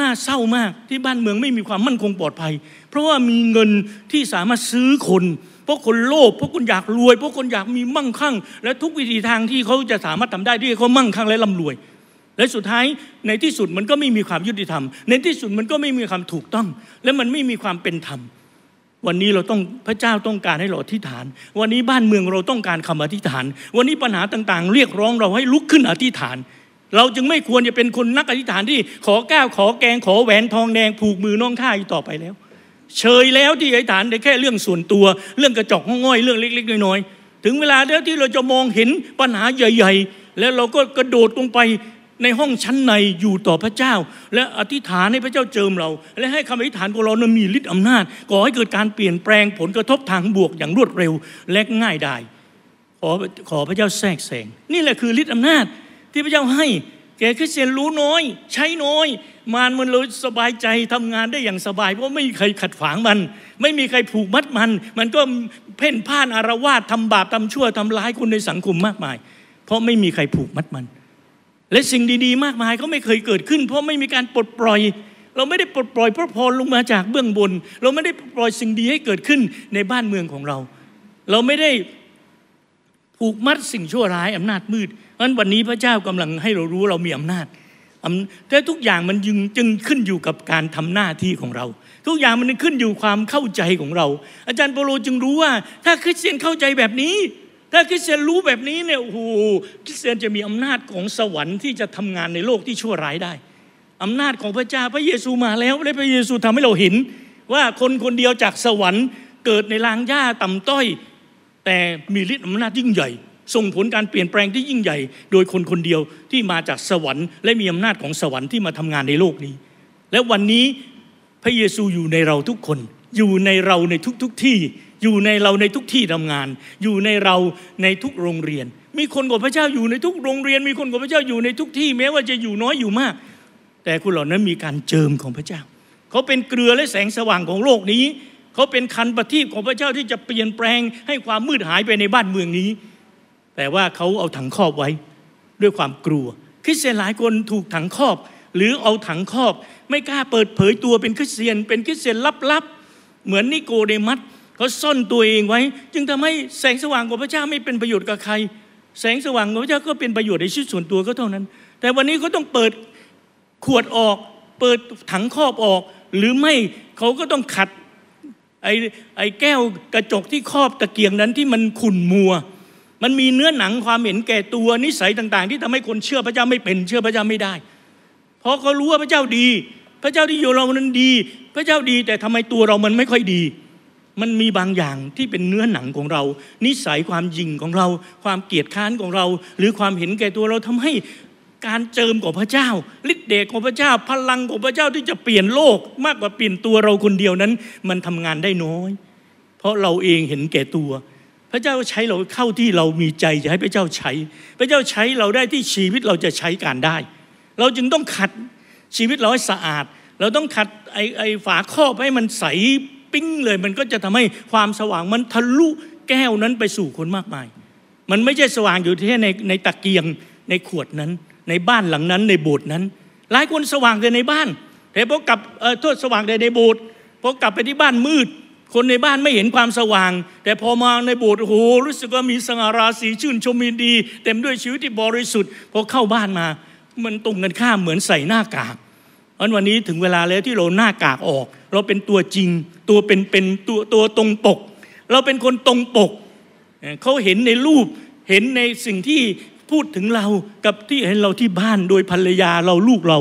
น่าเศร้ามากที่บ้านเมืองไม่มีความมั่นคงปลอดภัย เพราะว่ามีเงินที่สามารถซื้อคน เพราะคนโลภเพราะคนอยากรวยเพราะคนอยากมีมั่งคั่ง และทุกวิธีทางที่เขาจะสามารถทำได้ที่เขามั่งคั่งและร่ารวย และสุดท้ายในที่สุดมันก็ไม่มีความยุติธรรมในที่สุดมันก็ไม่มีความถูกต้อง และมันไม่มีความเป็นธรรมวันนี้เราต้องพระเจ้าต้องการให้เราอธิษฐาน วันนี้บ้านเมืองเราต้องการคำอธิษฐาน วันนี้ปัญหาต่างๆ เรียกร้องเราให้ลุกขึ้นอธิษฐานเราจึงไม่ควรจะเป็นคนนักอธิษฐานที่ขอก้าวขอแกงขอแหวนทองแดงผูกมือน้องข้าอยู่ต่อไปแล้ว เฉยแล้วที่อธิษฐานต่แค่เรื่องส่วนตัวเรื่องกระจกง่อยเรื่องเล็กๆน้อยๆ ถึงเวลาแล้วที่เราจะมองเห็นปัญหาใหญ่ๆ แล้วเราก็กระโดดลงไปในห้องชั้นในอยู่ต่อพระเจ้า และอธิษฐานให้พระเจ้าเจิมเรา และให้คำอธิษฐานของเรานั้นมีฤทธิ์อำนาจก่อให้เกิดการเปลี่ยนแปลงผลกระทบทางบวกอย่างรวดเร็วและง่ายดายขอขอพระเจ้าแทรกแซงนี่แหละคือฤทธิ์อำนาจที่พระเจ้าให้แก่คริสเตียนรู้น้อย ใช้น้อยมารมันเลยสบายใจทำงานได้อย่างสบาย เพราะไม่มีใครขัดขวางมัน ไม่มีใครผูกมัดมัน มันก็เพ่นพ่านอารวาสทำบาปทำชั่วทำร้ายคนในสังคมมากมาย เพราะไม่มีใครผูกมัดมัน และสิ่งดีๆมากมายก็ไม่เคยเกิดขึ้น เพราะไม่มีการปลดปล่อย เราไม่ได้ปลดปล่อยพระพรลงมาจากเบื้องบน เราไม่ได้ปล่อยสิ่งดีให้เกิดขึ้นในบ้านเมืองของเรา เราไม่ไดู้กมัดสิ่งชั่วร้ายอำนาจมืดเพราะนั้นวันนี้พระเจ้ากำลังให้เรารู้เรามีอำนาจ แต่ทุกอย่างมันยึงจึงขึ้นอยู่กับการทำหน้าที่ของเรา ทุกอย่างมันขึ้นอยู่ความเข้าใจของเรา อาจารย์เปโลจึงรู้ว่า ถ้าคริสเตียนเข้าใจแบบนี้ ถ้าคริสเตียนรู้แบบนี้เนี่ยโอ้โหคริสเตียนจะมีอำนาจของสวรรค์ที่จะทำงานในโลกที่ชั่วร้ายได้ อำนาจของพระเจ้าพระเยซูมาแล้ว และพระเยซูทำให้เราเห็น ว่าคนคนเดียวจากสวรรค์เกิดในลางหญ้าต่ำต้อยแต่มีฤทธิ์อำนาจยิ่งใหญ่ส่งผลการเปลี่ยนแปลงที่ยิ่งใหญ่ โดยคนคนเดียวที่มาจากสวรรค์และมีอำนาจของสวรรค์ที่มาทำงานในโลกนี้ และวันนี้พระเยซูอยู่ในเราทุกคน อยู่ในเราในทุกๆทที่ อยู่ในเราในทุกที่ทำงาน อยู่ในเราในทุกโรงเรียน มีคนของพระเจ้าอยู่ในทุกโรงเรียน มีคนของพระเจ้าอยู่ในทุกที่แม้ว่าจะอยู่น้อยอยู่มาก แต่คนเหล่านั้นมีการเจิมของพระเจ้า เขาเป็นเกลือและแสงสว่างของโลกนี้เขาเป็นคันประทีปของพระเจ้าที่จะเปลี่ยนแปลงให้ความมืดหายไปในบ้านเมืองนี้ แต่ว่าเขาเอาถังครอบไว้ด้วยความกลัว คริสเตียนหลายคนถูกถังครอบหรือเอาถังครอบ ไม่กล้าเปิดเผยตัวเป็นคริสเตียน เป็นคริสเตียนลับ ๆเหมือนนิโกเดมัสเขาซ่อนตัวเองไว้ จึงทำให้แสงสว่างของพระเจ้าไม่เป็นประโยชน์กับใคร แสงสว่างของพระเจ้าก็เป็นประโยชน์ในชีวิตส่วนตัวก็เท่านั้น แต่วันนี้เขาต้องเปิดขวดออกเปิดถังครอบออกหรือไม่เขาก็ต้องขัดไอ้ไอ้แก้วกระจกที่ครอบตะเกียงนั้นที่มันขุ่นมัว มันมีเนื้อหนังความเห็นแก่ตัวนิสัยต่างๆ ที่ทำให้คนเชื่อพระเจ้าไม่เป็นเชื่อพระเจ้าไม่ได้ เพราะเขารู้ว่าพระเจ้าดี พระเจ้าที่อยู่เรานั้นดี พระเจ้าดีแต่ทำไมตัวเรามันไม่ค่อยดี มันมีบางอย่างที่เป็นเนื้อหนังของเรา นิสัยความยิงของเรา ความเกียดค้านของเรา หรือความเห็นแก่ตัวเราทำให้การเจิมของพระเจ้าฤทธิ์เดชของพระเจ้าพลังของพระเจ้าที่จะเปลี่ยนโลก มากกว่าเปลี่ยนตัวเราคนเดียวนั้น มันทำงานได้น้อย เพราะเราเองเห็นแก่ตัว พระเจ้าใช้เราเข้าที่เรามีใจจะให้พระเจ้าใช้ พระเจ้าใช้เราได้ที่ชีวิตเราจะใช้การได้ เราจึงต้องขัดชีวิตเราให้สะอาด เราต้องขัดไอไอฝาครอบให้มันใสปิ้งเลย มันก็จะทำให้ความสว่างมันทะลุแก้วนั้นไปสู่คนมากมาย มันไม่ใช่สว่างอยู่แค่ในในตะเกียงในขวดนั้นในบ้านหลังนั้นในโบสถ์นั้น หลายคนสว่างแต่ในบ้าน แต่พอกลับเออโทษสว่างแต่ในโบสถ์พอกลับไปที่บ้านมืด คนในบ้านไม่เห็นความสว่าง แต่พอมาในโบสถ์โอ้โหรู้สึกว่ามีสง่าราศีชื่น ชมินดี เต็มด้วยชีวิตที่บริสุทธิ์พอเข้าบ้านมา มันตรงกันข้ามเหมือนใส่หน้ากากอันวันนี้ถึงเวลาแล้วที่เราหน้ากากออก เราเป็นตัวจริงตัวเป็นเป็นตัวตัวตรงปก เราเป็นคนตรงปกเขาเห็นในรูปเห็นในสิ่งที่พูดถึงเรากับที่เห็นเราที่บ้านโดยภรรยาเราลูกเรา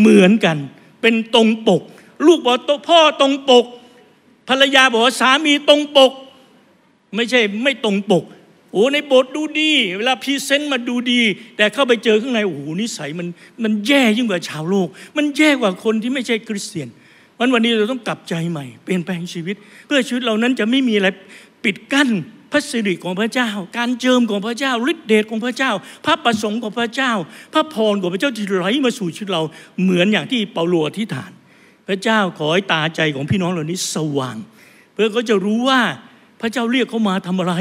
เหมือนกัน เป็นตรงปกลูกบอกพ่อตรงปก ภรรยาบอกว่าสามีตรงปก ไม่ใช่ไม่ตรงปกโอ้ในบทดูดี เวลาพรีเซนต์มาดูดี แต่เข้าไปเจอข้างในโอ้โหนิสัยมันมันแย่ยิ่งกว่าชาวโลก มันแย่กว่าคนที่ไม่ใช่คริสเตียนวันวันนี้เราต้องกลับใจใหม่เปลี่ยนแปลงชีวิต เพื่อชีวิตเรานั้นจะไม่มีอะไรปิดกั้นระสิริของพระเจ้าการเจิมของพระเจ้าฤทธิเดชของพระเจ้า พระประสงค์ของพระเจ้า พระพรของพระเจ้าที่ไหลมาสู่ชีวิตเราเหมือนอย่างที่เปาโลอธิษฐาน พระเจ้าขอให้ตาใจของพี่น้องเหล่านี้สว่างเพื่อเขาจะรู้ว่าพระเจ้าเรียกเขามาทำอะไร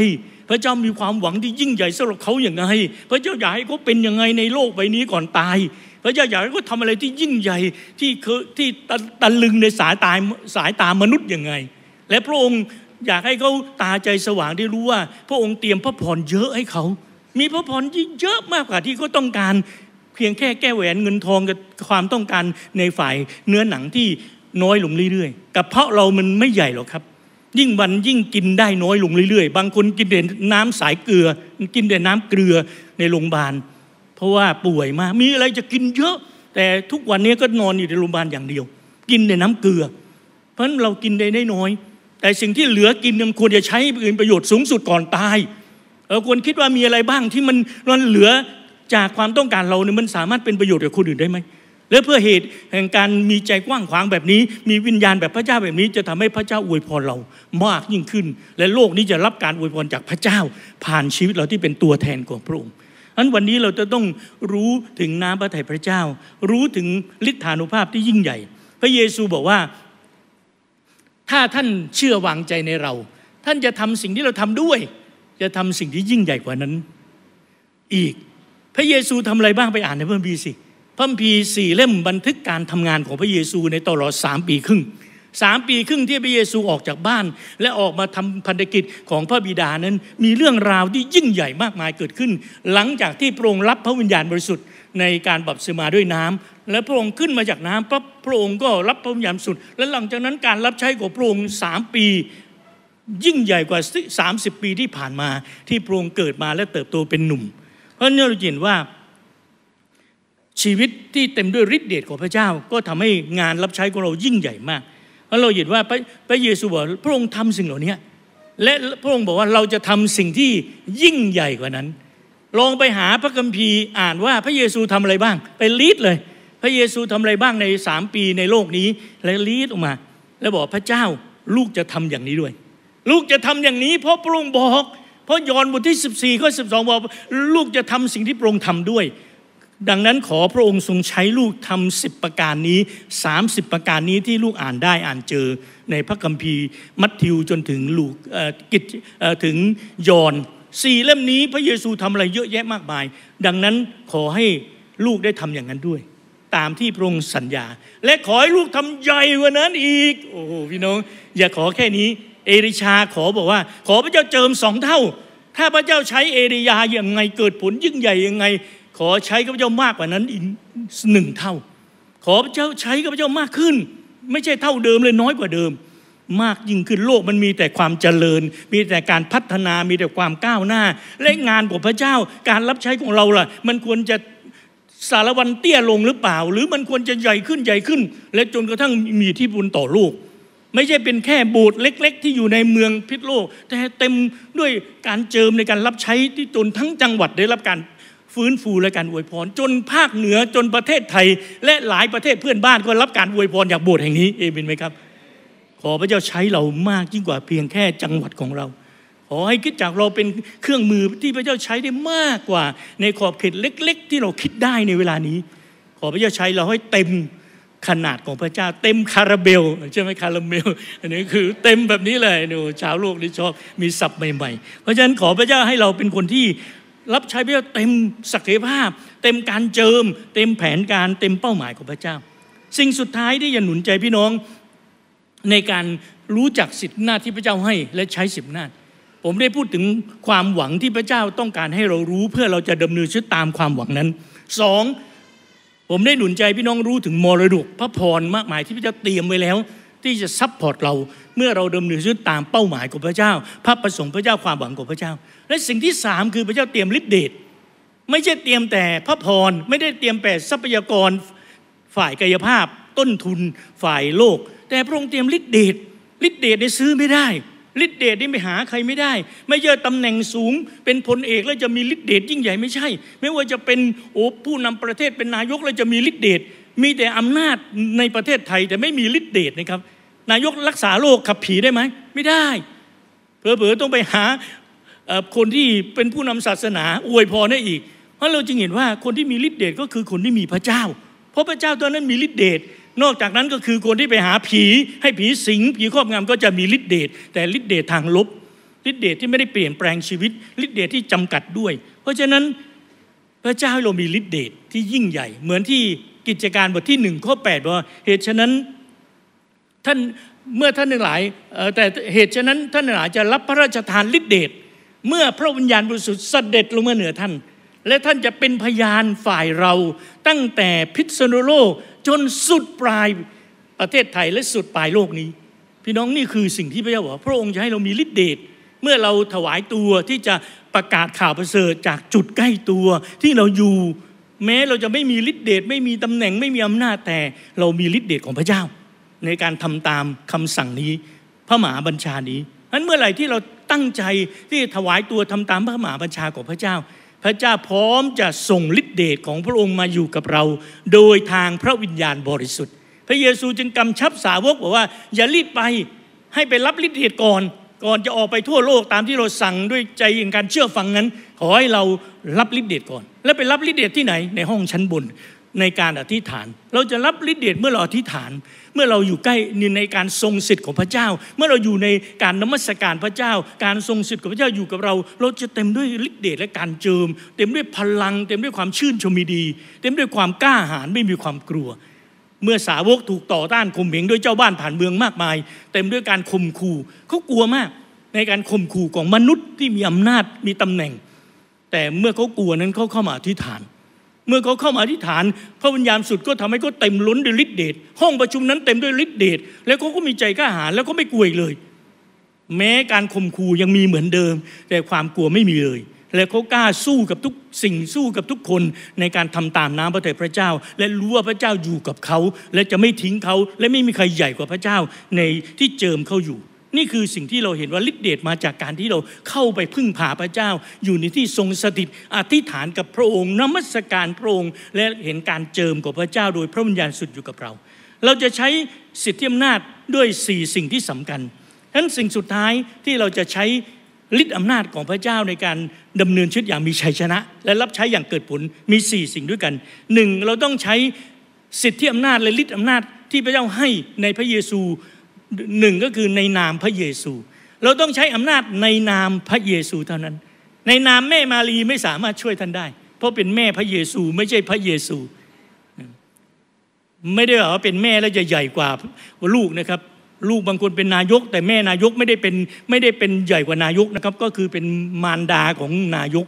พระเจ้ามีความหวังที่ยิ่งใหญ่สำหรับเขาอย่างไรพระเจ้าอยากให้เขาเป็นยังไงในโลกใบนี้ก่อนตาย พระเจ้าอยากให้เขาทำอะไรที่ยิ่งใหญ่ที่ที่ตะลึงในสายตาสายตามนุษย์ยังไง และพระองค์อยากให้เขาตาใจสว่างได้รู้ว่า พระองค์เตรียมพระพรเยอะให้เขา มีพระพร่เยอะมากกว่าที่เขาต้องการ เพียงแค่แก้แหวนเงินทองกับความต้องการในฝ่ายเนื้อหนังที่น้อยลงเรื่อยๆ กับเพราะเรามันไม่ใหญ่หรอกครับ ยิ่งวันยิ่งกินได้น้อยลงเรื่อยๆ บางคนกินแต่น้ำสายเกลือ กินแต่น้ำเกลือในโรงพยาบาล เพราะว่าป่วยมา มีอะไรจะกินเยอะ แต่ทุกวันนี้ก็นอนอยู่ในโรงพยาบาลอย่างเดียว กินแต่น้ำเกลือ เพราะฉะนั้นเรากินได้น้อยแต่สิ่งที่เหลือกินมันควรจะใช้เป็นประโยชน์สูงสุดก่อนตายเราควรคิดว่ามีอะไรบ้างที่มันมันเหลือจากความต้องการเราเนี่ยมันสามารถเป็นประโยชน์กับคนอื่นได้ไหมและเพื่อเหตุแห่งการมีใจกว้างขวางแบบนี้ มีวิญญาณแบบพระเจ้าแบบนี้ จะทำให้พระเจ้าอวยพรเรามากยิ่งขึ้น และโลกนี้จะรับการอวยพรจากพระเจ้าผ่านชีวิตเราที่เป็นตัวแทนของพระองค์นั้นวันนี้เราจะต้องรู้ถึงน้ำพระทัยพระเจ้า รู้ถึงฤทธานุภาพที่ยิ่งใหญ่ พระเยซูบอกว่าถ้าท่านเชื่อวางใจในเรา ท่านจะทำสิ่งที่เราทำด้วย จะทำสิ่งที่ยิ่งใหญ่กว่านั้น อีกพระเยซูทำอะไรบ้างไปอ่านในพระคัมภีร์สิพระคัมภีร์สี่เล่มบันทึกการทำงานของพระเยซูในตลอดสามปีครึ่งสามปีครึ่งที่พระเยซูออกจากบ้าน และออกมาทำพันธกิจของพระบิดานั้นมีเรื่องราวที่ยิ่งใหญ่มากมายเกิดขึ้น หลังจากที่พระองค์รับพระวิญญาณบริสุทธิ์ในการบัพติศมาด้วยน้ำ และพระองค์ขึ้นมาจากน้ำปั๊บพระองค์ก็รับพระญัาิสุด และหลังจากนั้นการรับใช้ของพระองค์สามปียิ่งใหญ่กว่า 30 ปีที่ผ่านมา ที่พระองค์เกิดมาและเติบโตเป็นหนุ่ม เพราะนี่เราเห็นว่าชีวิตที่เต็มด้วยฤทธิเดชของพระเจ้าก็ทำให้งานรับใช้ของเรายิ่งใหญ่มาก เพราะเราเห็นว่าพระพระเยซูบอกพระองค์ทำสิ่งเหล่านี้ และพระองค์บอกว่าเราจะทำสิ่งที่ยิ่งใหญ่กว่านั้น ลองไปหาพระคัมภีร์อ่านว่าพระเยซูทำอะไรบ้างไปลีดเลยพระเยซูทำอะไรบ้างในสามปีในโลกนี้และลีดออกมา แล้วบอกพระเจ้าลูกจะทำอย่างนี้ด้วย ลูกจะทำอย่างนี้เพราะพระองค์บอก เพราะยอห์นบทที่ 14บสี่ข้อสิบอกลูกจะทำสิ่งที่พระองค์ทำด้วย ดังนั้นขอพระองค์ทรงใช้ลูกทำสิบประการนี้30ประการนี้ที่ลูกอ่านได้อ่านเจอในพระคัมภีร์ มัทธิวจนถึงลูกกิจถึงยอห์นสี่เล่มนี้พระเยซูทำอะไรเยอะแยะมากมาย ดังนั้นขอให้ลูกได้ทำอย่างนั้นด้วยตามที่พระองค์สัญญา และขอให้ลูกทำใหญ่กว่านั้นอีกโอ้โหพี่น้อง อย่าขอแค่นี้ เอริชาขอบอกว่า ขอพระเจ้าเจิมสองเท่า ถ้าพระเจ้าใช้เอริยาอย่างไงเกิดผลยิ่งใหญ่ยังไง ขอใช้พระพเจ้ามากกว่านั้นอีกหนึ่งเท่า ขอพระเจ้าใช้พระพเจ้ามากขึ้น ไม่ใช่เท่าเดิมเลยน้อยกว่าเดิม มากยิ่งขึ้นโลกมันมีแต่ความเจริญ มีแต่การพัฒนามีแต่ความก้าวหน้า และงานของพระเจ้าการรับใช้ของเราล่ะมันควรจะสารวันเตี้ยลงหรือเปล่า หรือมันควรจะใหญ่ขึ้นใหญ่ขึ้น และจนกระทั่งมีที่บุญต่อโลก ไม่ใช่เป็นแค่โบสถ์เล็กๆ ที่อยู่ในเมืองพิษโลก แต่เต็มด้วยการเจิมในการรับใช้ที่จนทั้งจังหวัดได้รับการฟื้นฟูและการอวยพร จนภาคเหนือจนประเทศไทยและหลายประเทศเพื่อนบ้านก็รับการอวยพรจากโบสถ์แห่งนี้เอเมนไหมครับขอพระเจ้าใช้เรามากยิ่งกว่าเพียงแค่จังหวัดของเราขอให้คิดจากเราเป็นเครื่องมือที่พระเจ้าใช้ได้มากกว่า ในขอบเขตเล็กๆ ที่เราคิดได้ในเวลานี้ ขอพระเจ้าใช้เราให้เต็มขนาดของพระเจ้า เต็มคาราเบลใช่ไหมคาราเบลอันนี้คือเต็มแบบนี้เลยหนูชาวโลกนี่ชอบมีศัพท์ใหม่ๆ เพราะฉะนั้นขอพระเจ้าให้เราเป็นคนที่รับใช้พระเจ้าเต็มศักยภาพ เต็มการเจิม เต็มแผนการเต็มเป้าหมายของพระเจ้า สิ่งสุดท้ายที่จะหนุนใจพี่น้องในการรู้จักสิทธิหน้าที่พระเจ้าให้และใช้สิทธิหน้าผมได้พูดถึงความหวังที่พระเจ้าต้องการให้เรารู้ เพื่อเราจะดำเนินชีวิตตามความหวังนั้นสอง ผมได้หนุนใจพี่น้องรู้ถึงมรดกพระพรมากมายที่พระเจ้าเตรียมไว้แล้ว ที่จะซัพพอร์ตเราเมื่อเราดำเนินชีวิตตามเป้าหมายของพระเจ้า พระประสงค์พระเจ้าความหวังของพระเจ้า และสิ่งที่สามคือพระเจ้าเตรียมฤทธิเดชไม่ใช่เตรียมแต่พระพรไม่ได้เตรียมแต่ทรัพยากรฝ่ายกายภาพต้นทุนฝ่ายโลก แต่พระองค์เตรียมฤทธิเดชฤทธิเดชได้ซื้อไม่ได้ฤทธิเดชนี่ไปหาใครไม่ได้ ไม่เยอะตำแหน่งสูงเป็นพลเอกแล้วจะมีฤทธิเดชยิ่งใหญ่ไม่ใช่ไม่ว่าจะเป็นโอผู้นำประเทศเป็นนายก แล้วจะมีฤทธิเดชมีแต่อำนาจในประเทศไทยแต่ไม่มีฤทธิเดชนะครับนายกรักษาโรคขับผีได้ไหมไม่ได้เผลอๆต้องไปหาคนที่เป็นผู้นำศาสนาอวยพรได้อีก เพราะเราจึงเห็นว่าคนที่มีฤทธิเดชก็คือคนที่มีพระเจ้า เพราะพระเจ้าตอนนั้นมีฤทธิเดชนอกจากนั้นก็คือคนที่ไปหาผีให้ผีสิงผีครอบงำก็จะมีฤทธิเดชแต่ฤทธิเดชทางลบฤทธิเดชที่ไม่ได้เปลี่ยนแปลงชีวิตฤทธิเดชที่จำกัดด้วย เพราะฉะนั้นพระเจ้าให้เรามีฤทธิเดชที่ยิ่งใหญ่ เหมือนที่กิจการบทที่หนึ่งข้อแปดว่าเหตุฉะนั้นท่านเมื่อท่านหลายแต่เหตุฉะนั้น ท่านหลายจะรับพระราชทานฤทธิเดชเมื่อพระวิญญาณบริสุทธิ์เสด็จลงมาเหนือท่านและท่านจะเป็นพยานฝ่ายเราตั้งแต่พิษณุโลกจนสุดปลายประเทศไทยและสุดปลายโลกนี้ พี่น้องนี่คือสิ่งที่พระเจ้าบอกพระองค์จะให้เรามีฤทธิเดชเมื่อเราถวายตัวที่จะประกาศข่าวประเสริฐจากจุดใกล้ตัวที่เราอยู่ แม้เราจะไม่มีฤทธิเดชไม่มีตำแหน่งไม่มีอำนาจแต่เรามีฤทธิเดชของพระเจ้า ในการทำตามคำสั่งนี้พระมหาบัญชานี้นั้นเมื่อไหร่ที่เราตั้งใจที่ถวายตัวทำตามพระมหาบัญชาของพระเจ้าพระเจ้าพร้อมจะส่งฤทธิเดชของพระองค์มาอยู่กับเรา โดยทางพระวิญญาณบริสุทธิ์ พระเยซูจึงกำชับสาวกบอกว่าอย่ารีบไปให้ไปรับฤทธิเดชก่อนก่อนจะออกไปทั่วโลกตามที่เราสั่งด้วยใจอย่างการเชื่อฟังนั้น ขอให้เรารับฤทธิเดชก่อน แล้วไปรับฤทธิเดชที่ไหนในห้องชั้นบนในการอธิษฐาน เราจะรับฤทธิเดชเมื่อเราอธิษฐานเมื่อเราอยู่ใกล้ในในการทรงสิทธิ์ของพระเจ้า เมื่อเราอยู่ในการนมัสการพระเจ้า การทรงสิทธิ์ของพระเจ้าอยู่กับเรา เราจะเต็มด้วยฤทธิเดชและการเจิมเต็มด้วยพลัง เต็มด้วยความชื่นชมดี เต็มด้วยความกล้าหาญไม่มีความกลัว เมื่อสาวกถูกต่อต้านข่มเหงด้วยเจ้าบ้านผ่านเมืองมากมาย เต็มด้วยการข่มขู่เขากลัวมากในการข่มขู่ของมนุษย์ที่มีอำนาจมีตำแหน่ง แต่เมื่อเขากลัวนั้นเขาเข้ามาอธิษฐานเมื่อเขาเข้ามาอธิษฐานพระวิญญาณสุดก็ทำให้เขาเต็มล้นด้วยฤทธิเดชห้องประชุมนั้นเต็มด้วยฤทธิเดชแล้วเขาก็มีใจกล้าหาญแล้วก็ไม่กลัวเลย แม้การข่มขู่ยังมีเหมือนเดิม แต่ความกลัวไม่มีเลย และเขากล้าสู้กับทุกสิ่งสู้กับทุกคน ในการทำตามน้ำพระทัยพระเจ้า และรู้ว่าพระเจ้าอยู่กับเขา และจะไม่ทิ้งเขา และไม่มีใครใหญ่กว่าพระเจ้าในที่เจิมเขาอยู่นี่คือสิ่งที่เราเห็นว่าฤทธิเดชมาจากการที่เราเข้าไปพึ่งพาพระเจ้าอยู่ในที่ทรงสถิตอธิษฐานกับพระองค์นมัสการพระองค์ และเห็นการเจิมของพระเจ้าโดยพระวิญญาณสุดอยู่กับเราเราจะใช้สิทธิอำนาจด้วยสี่สิ่งที่สำคัญทนั้นสิ่งสุดท้ายที่เราจะใช้ฤทธิอำนาจของพระเจ้าในการดำเนินชีวิตอย่างมีชัยชนะ และรับใช้อย่างเกิดผลมีสี่สิ่งด้วยกันหนึ่งเราต้องใช้สิทธิอำนาจและฤทธิอำนาจที่พระเจ้าให้ในพระเยซูหนึ่งก็คือในนามพระเยซูเราต้องใช้อำนาจในนามพระเยซูเท่านั้น ในนามแม่มารีไม่สามารถช่วยท่านได้ เพราะเป็นแม่พระเยซูไม่ใช่พระเยซู ไม่ได้บอกว่าเป็นแม่แล้วจะใหญ่กว่าลูกนะครับลูกบางคนเป็นนายก แต่แม่นายกไม่ได้เป็นไม่ได้เป็นใหญ่กว่านายกนะครับก็คือเป็นมารดาของนายก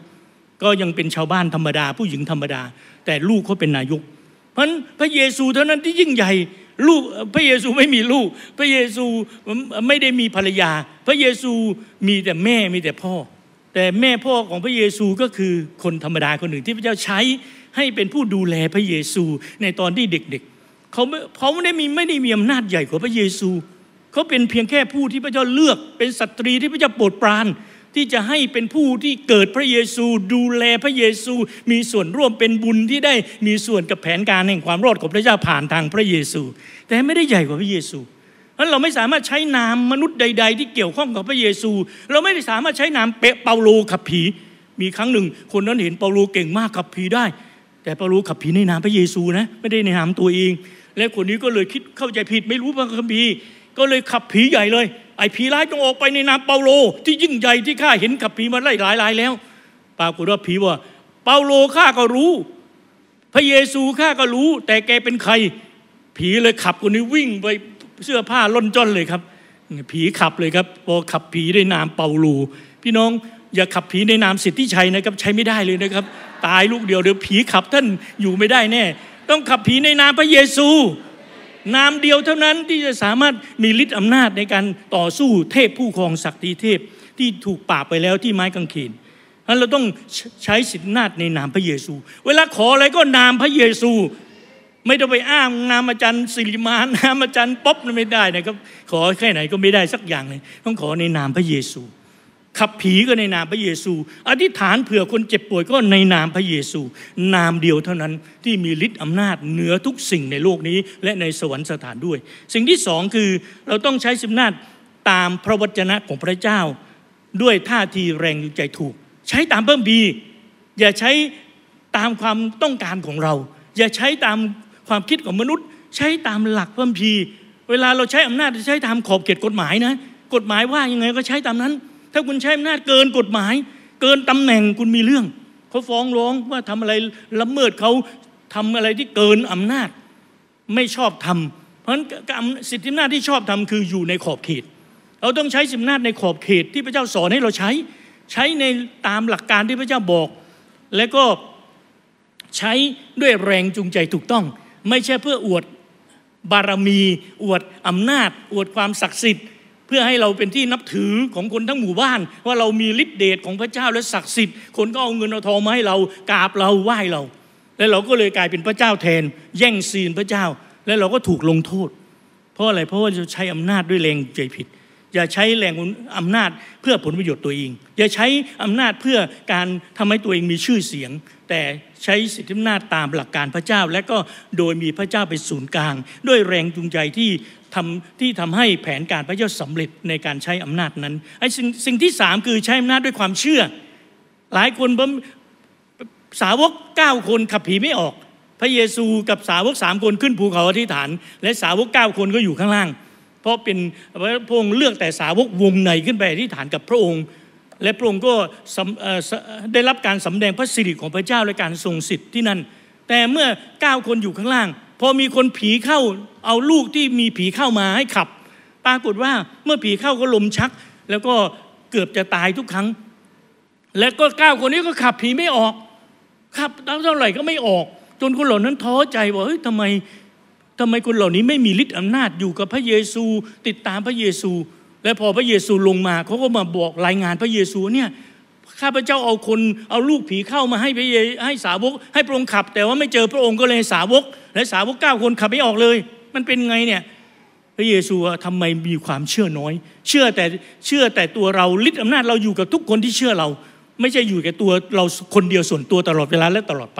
ก็ยังเป็นชาวบ้านธรรมดาผู้หญิงธรรมดา แต่ลูกเขาเป็นนายก เพราะะนั้นพระเยซูเท่านั้นที่ยิ่งใหญ่ลูกพระเยซูไม่มีลูก พระเยซูไม่ได้มีภรรยา พระเยซูมีแต่แม่มีแต่พ่อ แต่แม่พ่อของพระเยซูก็คือคนธรรมดาคนหนึ่งที่พระเจ้าใช้ให้เป็นผู้ดูแลพระเยซูในตอนที่เด็กๆ เขาเขาไม่ได้มีไม่ได้มีอำนาจใหญ่กว่าพระเยซู เขาเป็นเพียงแค่ผู้ที่พระเจ้าเลือกเป็นสตรีที่พระเจ้าโปรดปรานที่จะให้เป็นผู้ที่เกิดพระเยซูดูแลพระเยซูมีส่วนร่วมเป็นบุญที่ได้มีส่วนกับแผนการแห่งความรอดของพระเจ้าผ่านทางพระเยซู แต่ไม่ได้ใหญ่กว่าพระเยซูเพราะเราไม่สามารถใช้นามมนุษย์ใดๆ ที่เกี่ยวข้องกับพระเยซู เราไม่ได้สามารถใช้นามเปเปาโลขับผีมีครั้งหนึ่ง คนนั้นเห็นเปาโลเก่งมากขับผีได้ แต่เปาโลขับผีในนามพระเยซูนะไม่ได้ในนามตัวเอง และคนนี้ก็เลยคิดเข้าใจผิดไม่รู้พระคัมภีร์ก็เลยขับผีใหญ่เลยไอ้ผีร้ายจงออกไปในนามเปาโลที่ยิ่งใหญ่ที่ข้าเห็นกับผีมาไล่หลายหลายแล้วปรากฏว่าผีว่า เปาโลข้าก็รู้ พระเยซูข้าก็รู้ แต่แกเป็นใคร ผีเลยขับคนนี้วิ่งไปเสื้อผ้าล่นจนเลยครับผีขับเลยครับพอขับผีในนามเปาโลพี่น้องอย่าขับผีในนามสิทธิชัยนะครับใช้ไม่ได้เลยนะครับ ตายลูกเดียวเดี๋ยวผีขับท่านอยู่ไม่ได้แน่ ต้องขับผีในนามพระเยซูนามเดียวเท่านั้นที่จะสามารถมีฤทธิ์อำนาจในการต่อสู้เทพผู้ครอง ศักดิเทพที่ถูกปราบไปแล้วที่ไม้กางเขนนั้นเราต้องใช้สิทธิ์นาจในนามพระเยซู เวลาขออะไรก็นามพระเยซู ไม่ต้องไปอ้างนามอาจารย์สิริมานามอาจารย์ ป๊อบไม่ได้นะครับขอแค่ไหนก็ไม่ได้สักอย่างเลยต้องขอในนามพระเยซูขับผีก็ในนามพระเยซู อธิษฐานเผื่อคนเจ็บป่วยก็ในนามพระเยซู นามเดียวเท่านั้นที่มีฤทธิ์อำนาจเหนือทุกสิ่งในโลกนี้และในสวรรค์สถานด้วย สิ่งที่สองคือเราต้องใช้สำนาจตามพระวจนะของพระเจ้า ด้วยท่าทีแรงใจถูก ใช้ตามเพิ่มดีอย่าใช้ตามความต้องการของเรา อย่าใช้ตามความคิดของมนุษย์ ใช้ตามหลักเพิ่มพีเวลาเราใช้อำนาจใช้ตามขอบเขตกฎหมายนะกฎหมายว่ายังไงก็ใช้ตามนั้นถ้าคุณใช้อำนาจเกินกฎหมาย เกินตำแหน่งคุณมีเรื่อง เขาฟ้องร้องว่าทำอะไรละเมิดเขาทำอะไรที่เกินอำนาจ ไม่ชอบทำเพราะฉะนั้นสิทธิอำนาจที่ชอบทำคืออยู่ในขอบเขต เราต้องใช้สิทธิอำนาจในขอบเขตที่พระเจ้าสอนให้เราใช้ ใช้ในตามหลักการที่พระเจ้าบอก และก็ใช้ด้วยแรงจูงใจถูกต้อง ไม่ใช่เพื่ออวดบารมีอวดอำนาจ อวดความศักดิ์สิทธิ์เพื่อให้เราเป็นที่นับถือของคนทั้งหมู่บ้าน ว่าเรามีฤทธิเดชของพระเจ้าและศักดิ์สิทธิ์คนก็เอาเงินเอาทองมาให้เรากราบเราไหว้เรา และเราก็เลยกลายเป็นพระเจ้าแทนแย่งซีนพระเจ้าและเราก็ถูกลงโทษ เพราะอะไรเพราะว่าใช้อำนาจด้วยแรงใจผิดอย่าใช้แรงอำนาจเพื่อผลประโยชน์ตัวเอง อย่าใช้อำนาจเพื่อการทำให้ตัวเองมีชื่อเสียง แต่ใช้สิทธิอำนาจตามหลักการพระเจ้าและก็โดยมีพระเจ้าเป็นศูนย์กลาง ด้วยแรงจูงใจที่ทำที่ทำให้แผนการพระเจ้าสำเร็จในการใช้อำนาจนั้นไอ้สิ่งสิ่งที่สามคือใช้อำนาจด้วยความเชื่อ หลายคนสาวกเก้าคนขับผีไม่ออก พระเยซูกับสาวกสามคนขึ้นภูเขาอธิษฐาน และสาวกเก้าคนก็อยู่ข้างล่าง เพราะเป็นพระองค์เลือกแต่สาวกวงในขึ้นไปอธิษฐานกับพระองค์ และพระองค์ก็ได้รับการสำแดงพระสิริของพระเจ้าและการทรงสิทธิ์ที่นั่นแต่เมื่อเก้าคนอยู่ข้างล่างพอมีคนผีเข้าเอาลูกที่มีผีเข้ามาให้ขับ ปรากฏว่าเมื่อผีเข้าก็ลมชัก แล้วก็เกือบจะตายทุกครั้ง และก็เก้าคนนี้ก็ขับผีไม่ออกขับเท่าไหร่ก็ไม่ออก จนคนเหล่านั้นท้อใจว่าเฮ้ยทำไมทำไมคนเหล่านี้ไม่มีฤทธิ์อำนาจอยู่กับพระเยซูติดตามพระเยซู และพอพระเยซูลงมาเขาก็มาบอกรายงานพระเยซูเนี่ยข้าพเจ้าเอาคนเอาลูกผีเข้ามาให้พระเยให้สาวก ให้พระองค์ขับ แต่ว่าไม่เจอพระองค์ก็เลยสาวกและสาวกเก้าคนขับไม่ออกเลย มันเป็นไงเนี่ยพระเยซูทำไมมีความเชื่อน้อย เชื่อแต่เชื่อแต่ตัวเราฤทธิ์อำนาจเราอยู่กับทุกคนที่เชื่อเรา ไม่ใช่อยู่แก่ตัวเราคนเดียวส่วนตัวตลอดเวลาและตลอดไป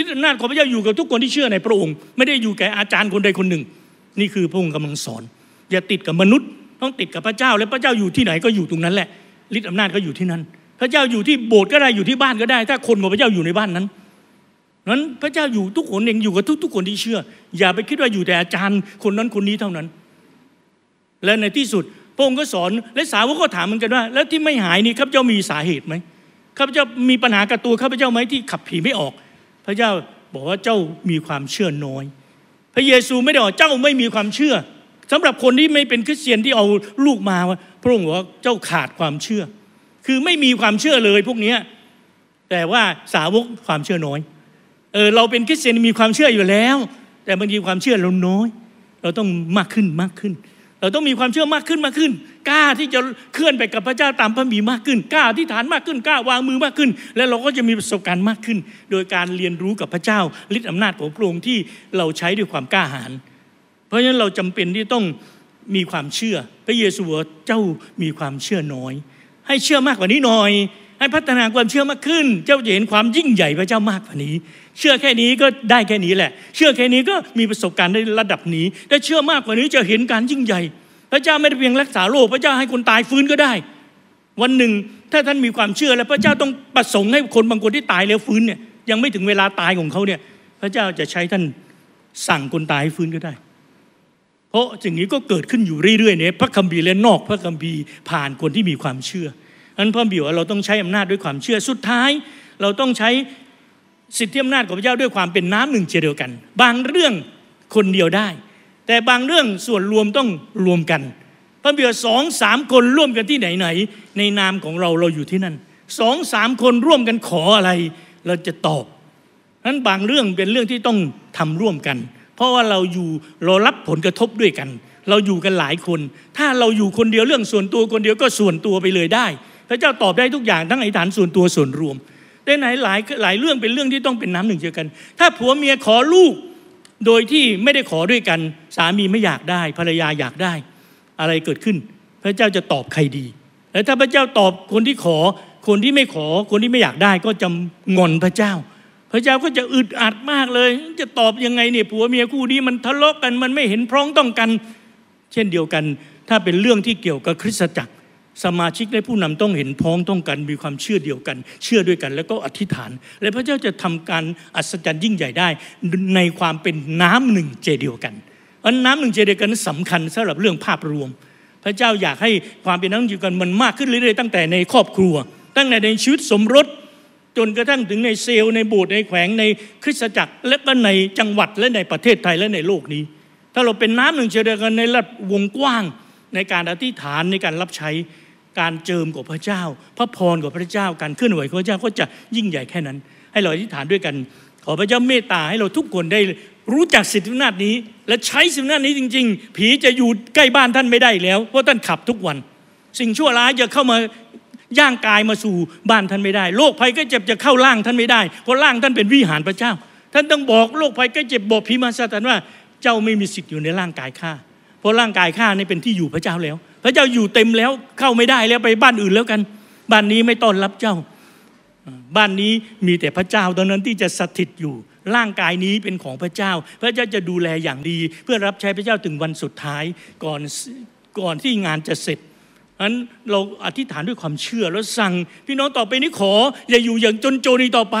ฤทธิ์อำนาจของพระเจ้าอยู่กับทุกคนที่เชื่อในพระองค์ ไม่ได้อยู่แก่อาจารย์คนใดคนหนึ่ง นี่คือพระองค์กำลังสอนอย่าติดกับมนุษย์ ต้องติดกับพระเจ้าและพระเจ้าอยู่ที่ไหนก็อยู่ตรงนั้นแหละฤทธิ์อำนาจก็อยู่ที่นั่นพระเจ้าอยู่ที่โบสถ์ก็ได้อยู่ที่บ้านก็ได้ ถ้าคนของพระเจ้าอยู่ในบ้านนั้นนั้นพระเจ้าอยู่ทุกคนเองอยู่กับทุกทุกคนที่เชื่อ อย่าไปคิดว่าอยู่แต่อาจารย์ คนนั้นคนนี้เท่านั้น และในที่สุด พระองค์ก็สอนและสาวกก็ถามเหมือนกันว่า แล้วที่ไม่หายนี่ข้าพเจ้ามีสาเหตุไหมข้าพเจ้ามีปัญหากับตัวข้าพเจ้าไหมที่ขับผีไม่ออก พระเจ้าบอกว่าเจ้ามีความเชื่อน้อย พระเยซูไม่ได้บอกเจ้าไม่มีความเชื่อ สำหรับคนที่ไม่เป็นคริสเตียนที่เอาลูกมาาพระองค์บอกว่าเจ้าขาดความเชื่อคือไม่มีความเชื่อเลยพวกนี้ แต่ว่าสาวกความเชื่อน้อย เออเราเป็นคริสเตียนมีความเชื่ออยู่แล้ว แต่บางทีความเชื่อเราน้อย เราต้องมากขึ้นมากขึ้น เราต้องมีความเชื่อมากขึ้นมากขึ้น กล้าที่จะเคลื่อนไปกับพระเจ้าตามพระบีมากขึ้น กล้าที่ฐานมากขึ้น กล้าวางมือมากขึ้น และเราก็จะมีประสบการณ์มากขึ้น โดยการเรียนรู้กับพระเจ้าฤทธิอำนาจของพระองค์ที่เราใช้ด้วยความกล้าหาญ เพราะฉะนั้นเราจำเป็นที่ต้องมีความเชื่อพระเยซูเจ้ามีความเชื่อน้อยให้เชื่อมากกว่านี้หน่อย ให้พัฒนาความเชื่อมากขึ้น เจ้าจะเห็นความยิ่งใหญ่พระเจ้ามากกว่านี้ เชื่อแค่นี้ก็ได้แค่นี้แหละ เชื่อแค่นี้ก็มีประสบการณ์ในระดับนี้ถ้าเชื่อมากกว่านี้จะเห็นการยิ่งใหญ่ พระเจ้าไม่ได้เพียงรักษาโรคพระเจ้าให้คนตายฟื้นก็ได้ วันหนึ่ง ถ้าท่านมีความเชื่อและพระเจ้าต้องประสงค์ให้คนบางคนที่ตายแล้วฟื้นเนี่ยยังไม่ถึงเวลาตายของเขาเนี่ยพระเจ้าจะใช้ท่านสั่งคนตายให้ฟื้นก็ได้เพราะอย่างนี้ก็เกิดขึ้นอยู่เรื่อยๆในพระคัมภีร์และนอกพระคัมภีร์ผ่านคนที่มีความเชื่อนั้นพระบิวเราต้องใช้อำนาจด้วยความเชื่อสุดท้ายเราต้องใช้สิทธิอำนาจของพระเจ้าด้วยความเป็นน้ำหนึ่งเชเดียวกัน บางเรื่องคนเดียวได้ แต่บางเรื่องส่วนรวมต้องรวมกัน พระบิวสองสามคนร่วมกันที่ไหนไหนในนามของเราเราอยู่ที่นั่นสองสามคนร่วมกันขออะไร เราจะตอบนั้นบางเรื่องเป็นเรื่องที่ต้องทำร่วมกันเพราะว่าเราอยู่เรารับผลกระทบด้วยกัน เราอยู่กันหลายคน ถ้าเราอยู่คนเดียวเรื่องส่วนตัวคนเดียวก็ส่วนตัวไปเลยได้ พระเจ้าตอบได้ทุกอย่างทั้งไอ้ฐานส่วนตัวส่วนรวมได้ไหนหลายหลายเรื่องเป็นเรื่องที่ต้องเป็นน้ำหนึ่งเดียวกัน ถ้าผัวเมียขอลูกโดยที่ไม่ได้ขอด้วยกัน สามีไม่อยากได้ภรรยาอยากได้อะไรเกิดขึ้นพระเจ้าจะตอบใครดีแล้วถ้าพระเจ้าตอบคนที่ขอคนที่ไม่ขอ คนที่ไม่อยากได้ก็จะงอนพระเจ้าพระเจ้าก็จะอึดอัดมากเลย จะตอบยังไงเนี่ยผัวเมียคู่นี้มันทะเลาะกัน มันไม่เห็นพร้องต้องกันเช่นเดียวกัน ถ้าเป็นเรื่องที่เกี่ยวกับคริสตจักร สมาชิกและผู้นำต้องเห็นพ้องต้องกันมีความเชื่อเดียวกัน เชื่อด้วยกันแล้วก็อธิษฐาน และพระเจ้าจะทำการอัศจรรย์ยิ่งใหญ่ได้ในความเป็นน้ำหนึ่งเจเดียวกันอันน้ำหนึ่งเจเดียวกันสำคัญสำหรับเรื่องภาพรวม พระเจ้าอยากให้ความเป็นน้ำหนึ่งเจเดียวกันมันมากขึ้นเรื่อยๆ ตั้งแต่ในครอบครัว ตั้งแต่ในชีวิตสมรสจนกระทั่งถึงในเซลล์ในโบสถ์ในแขวงในคริสตจักร และก็ในจังหวัดและในประเทศไทยและในโลกนี้ ถ้าเราเป็นน้ำหนึ่งเดียวกันในระดับวงกว้างในการอธิษฐานในการรับใช้การเจิมของพระเจ้า พระพรของพระเจ้า การเคลื่อนไหวของพระเจ้าก็จะยิ่งใหญ่แค่นั้น ให้เราอธิษฐานด้วยกัน ขอพระเจ้าเมตตาให้เราทุกคนได้รู้จักสิทธิอำนาจนี้ และใช้สิทธิอำนาจนี้จริง ๆ ผีจะอยู่ใกล้บ้านท่านไม่ได้แล้วเพราะท่านขับทุกวัน สิ่งชั่วร้ายจะเข้ามาย่างกายมาสู่บ้านท่านไม่ได้โรคภัยก็เจ็บจะเข้าร่างท่านไม่ได้ เพราะร่างท่านเป็นวิหารพระเจ้า ท่านต้องบอกโรคภัยก็เจ็บบอกพิมาซาตานว่าเจ้าไม่มีสิทธิ์อยู่ในร่างกายข้า เพราะร่างกายข้านี่เป็นที่อยู่พระเจ้าแล้ว พระเจ้าอยู่เต็มแล้วเข้าไม่ได้แล้วไปบ้านอื่นแล้วกัน บ้านนี้ไม่ต้อนรับเจ้า บ้านนี้มีแต่พระเจ้าตอนนั้นที่จะสถิตอยู่ ร่างกายนี้เป็นของพระเจ้า พระเจ้าจะดูแลอย่างดี เพื่อรับใช้พระเจ้าถึงวันสุดท้ายก่อนก่อนที่งานจะเสร็จนั้นเราอธิษฐานด้วยความเชื่อแล้วสั่ง พี่น้องต่อไปนี้ขออย่าอยู่อย่างจนโจนีต่อไป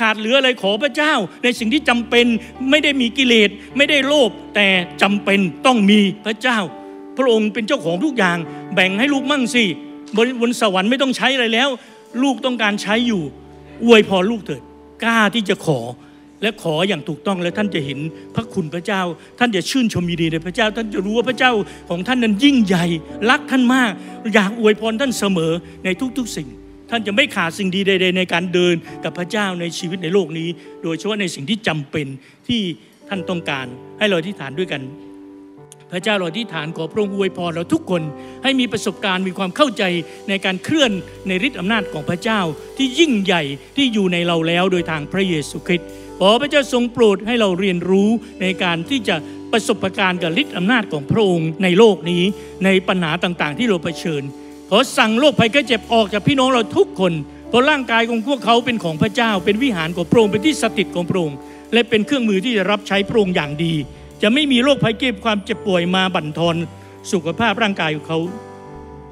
ขาดเหลืออะไรขอพระเจ้า ในสิ่งที่จำเป็นไม่ได้มีกิเลสไม่ได้โลภแต่จำเป็นต้องมีพระเจ้า พระองค์เป็นเจ้าของทุกอย่าง แบ่งให้ลูกมั่งสิบนบนสวรรค์ไม่ต้องใช้อะไรแล้วลูกต้องการใช้อยู่อวยพรลูกเถิดกล้าที่จะขอและขออย่างถูกต้องและท่านจะเห็นพระคุณพระเจ้าท่านจะชื่นชมยินดีในพระเจ้า ท่านจะรู้ว่าพระเจ้าของท่านนั้นยิ่งใหญ่รักท่านมาก อยากอวยพรท่านเสมอในทุกๆ สิ่ง ท่านจะไม่ขาดสิ่งดีใดๆในการเดินกับพระเจ้าในชีวิตในโลกนี้ โดยเฉพาะในสิ่งที่จำเป็นที่ท่านต้องการ ให้เราที่ฐานด้วยกัน พระเจ้าเราที่ฐานขอพระองค์อวยพรเราทุกคนให้มีประสบการณ์มีความเข้าใจในการเคลื่อนในฤทธิอำนาจของพระเจ้าที่ยิ่งใหญ่ที่อยู่ในเราแล้วโดยทางพระเยซูคริสต์ขอพระเจ้าทรงโปรดให้เราเรียนรู้ในการที่จะประสบการณ์กับฤทธิ์อำนาจของพระองค์ในโลกนี้ในปัญหาต่างๆ ที่เราเผชิญ ขอสั่งโรคภัยไข้เจ็บออกจากพี่น้องเราทุกคนเพราะร่างกายของพวกเขาเป็นของพระเจ้าเป็นวิหารของพระองค์เป็นที่สถิตของพระองค์และเป็นเครื่องมือที่จะรับใช้พระองค์อย่างดี จะไม่มีโรคภัยเก็บความเจ็บป่วยมาบั่นทอน สุขภาพร่างกายของเขา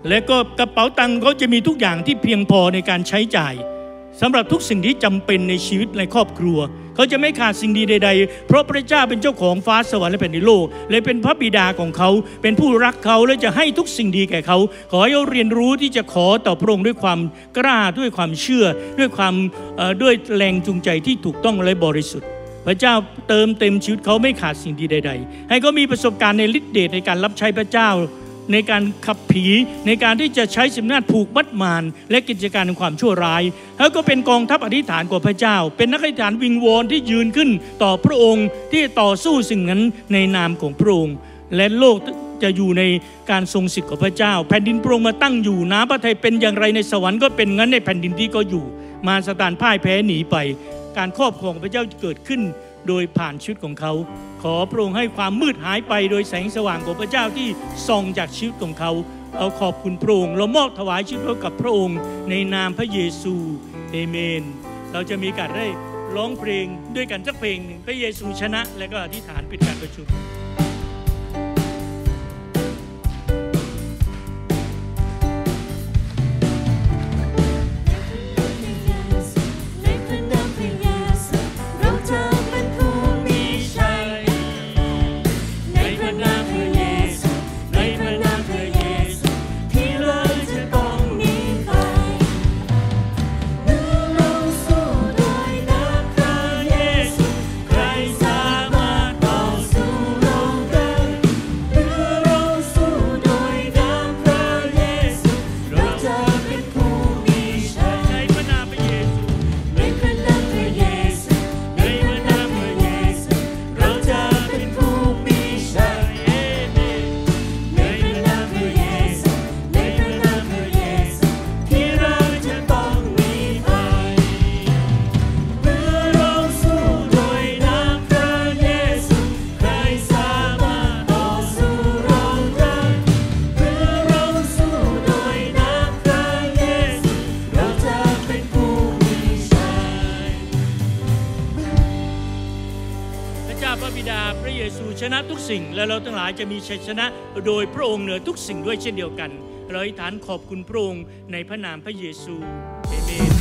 และก็กระเป๋าตังค์เขาจะมีทุกอย่างที่เพียงพอในการใช้จ่ายสำหรับทุกสิ่งที่จำเป็นในชีวิตในครอบครัว เขาจะไม่ขาดสิ่งดีใดๆ เพราะพระเจ้าเป็นเจ้าของฟ้าสวรรค์และแผ่นดินโลกเลยเป็นพระบิดาของเขาเป็นผู้รักเขาและจะให้ทุกสิ่งดีแก่เขา ขอให้เรียนรู้ที่จะขอต่อพระองค์ด้วยความกล้าด้วยความเชื่อด้วยความด้วยแรงจูงใจที่ถูกต้องและบริสุทธิ์ พระเจ้าเติมเต็มชีวิตเขาไม่ขาดสิ่งดีใด ๆ ให้เขามีประสบการณ์ในฤทธิเดชในการรับใช้พระเจ้าในการขับผีในการที่จะใช้สิมนาจผูกมัดมานและกิจการในความชั่วร้าย แล้วก็เป็นกองทัพอธิษฐานของพระเจ้า เป็นนักอธิษฐานวิงวอนที่ยืนขึ้นต่อพระองค์ที่ต่อสู้สิ่งนั้นในนามของพระองค์และโลกจะอยู่ในการทรงสิทธิ์ของพระเจ้า แผ่นดินโปรองมาตั้งอยู่น้ำพระทัยเป็นอย่างไรในสวรรค์ก็เป็นงั้นในแผ่นดินที่ก็อยู่มาสตานพ่ายแพ้หนีไป การครอบครองพระเจ้าเกิดขึ้นโดยผ่านชุดของเขาขอพระองค์ให้ความมืดหายไปโดยแสงสว่างของพระเจ้าที่ส่องจากชีวิตของเขาเราขอบคุณพระองค์เรามอบถวายชีวิตเรากับพระองค์ ในนามพระเยซูเอเมน เราจะมีการได้ร้องเพลงด้วยกันสักเพลงหนึ่งพระเยซูชนะ และก็อธิษฐานปิดการประชุมสิ่งและเราทั้งหลายจะมีชัยชนะโดยพระองค์เหนือทุกสิ่งด้วยเช่นเดียวกันเราอธิษฐานขอบคุณพระองค์ในพระนามพระเยซูเอเมน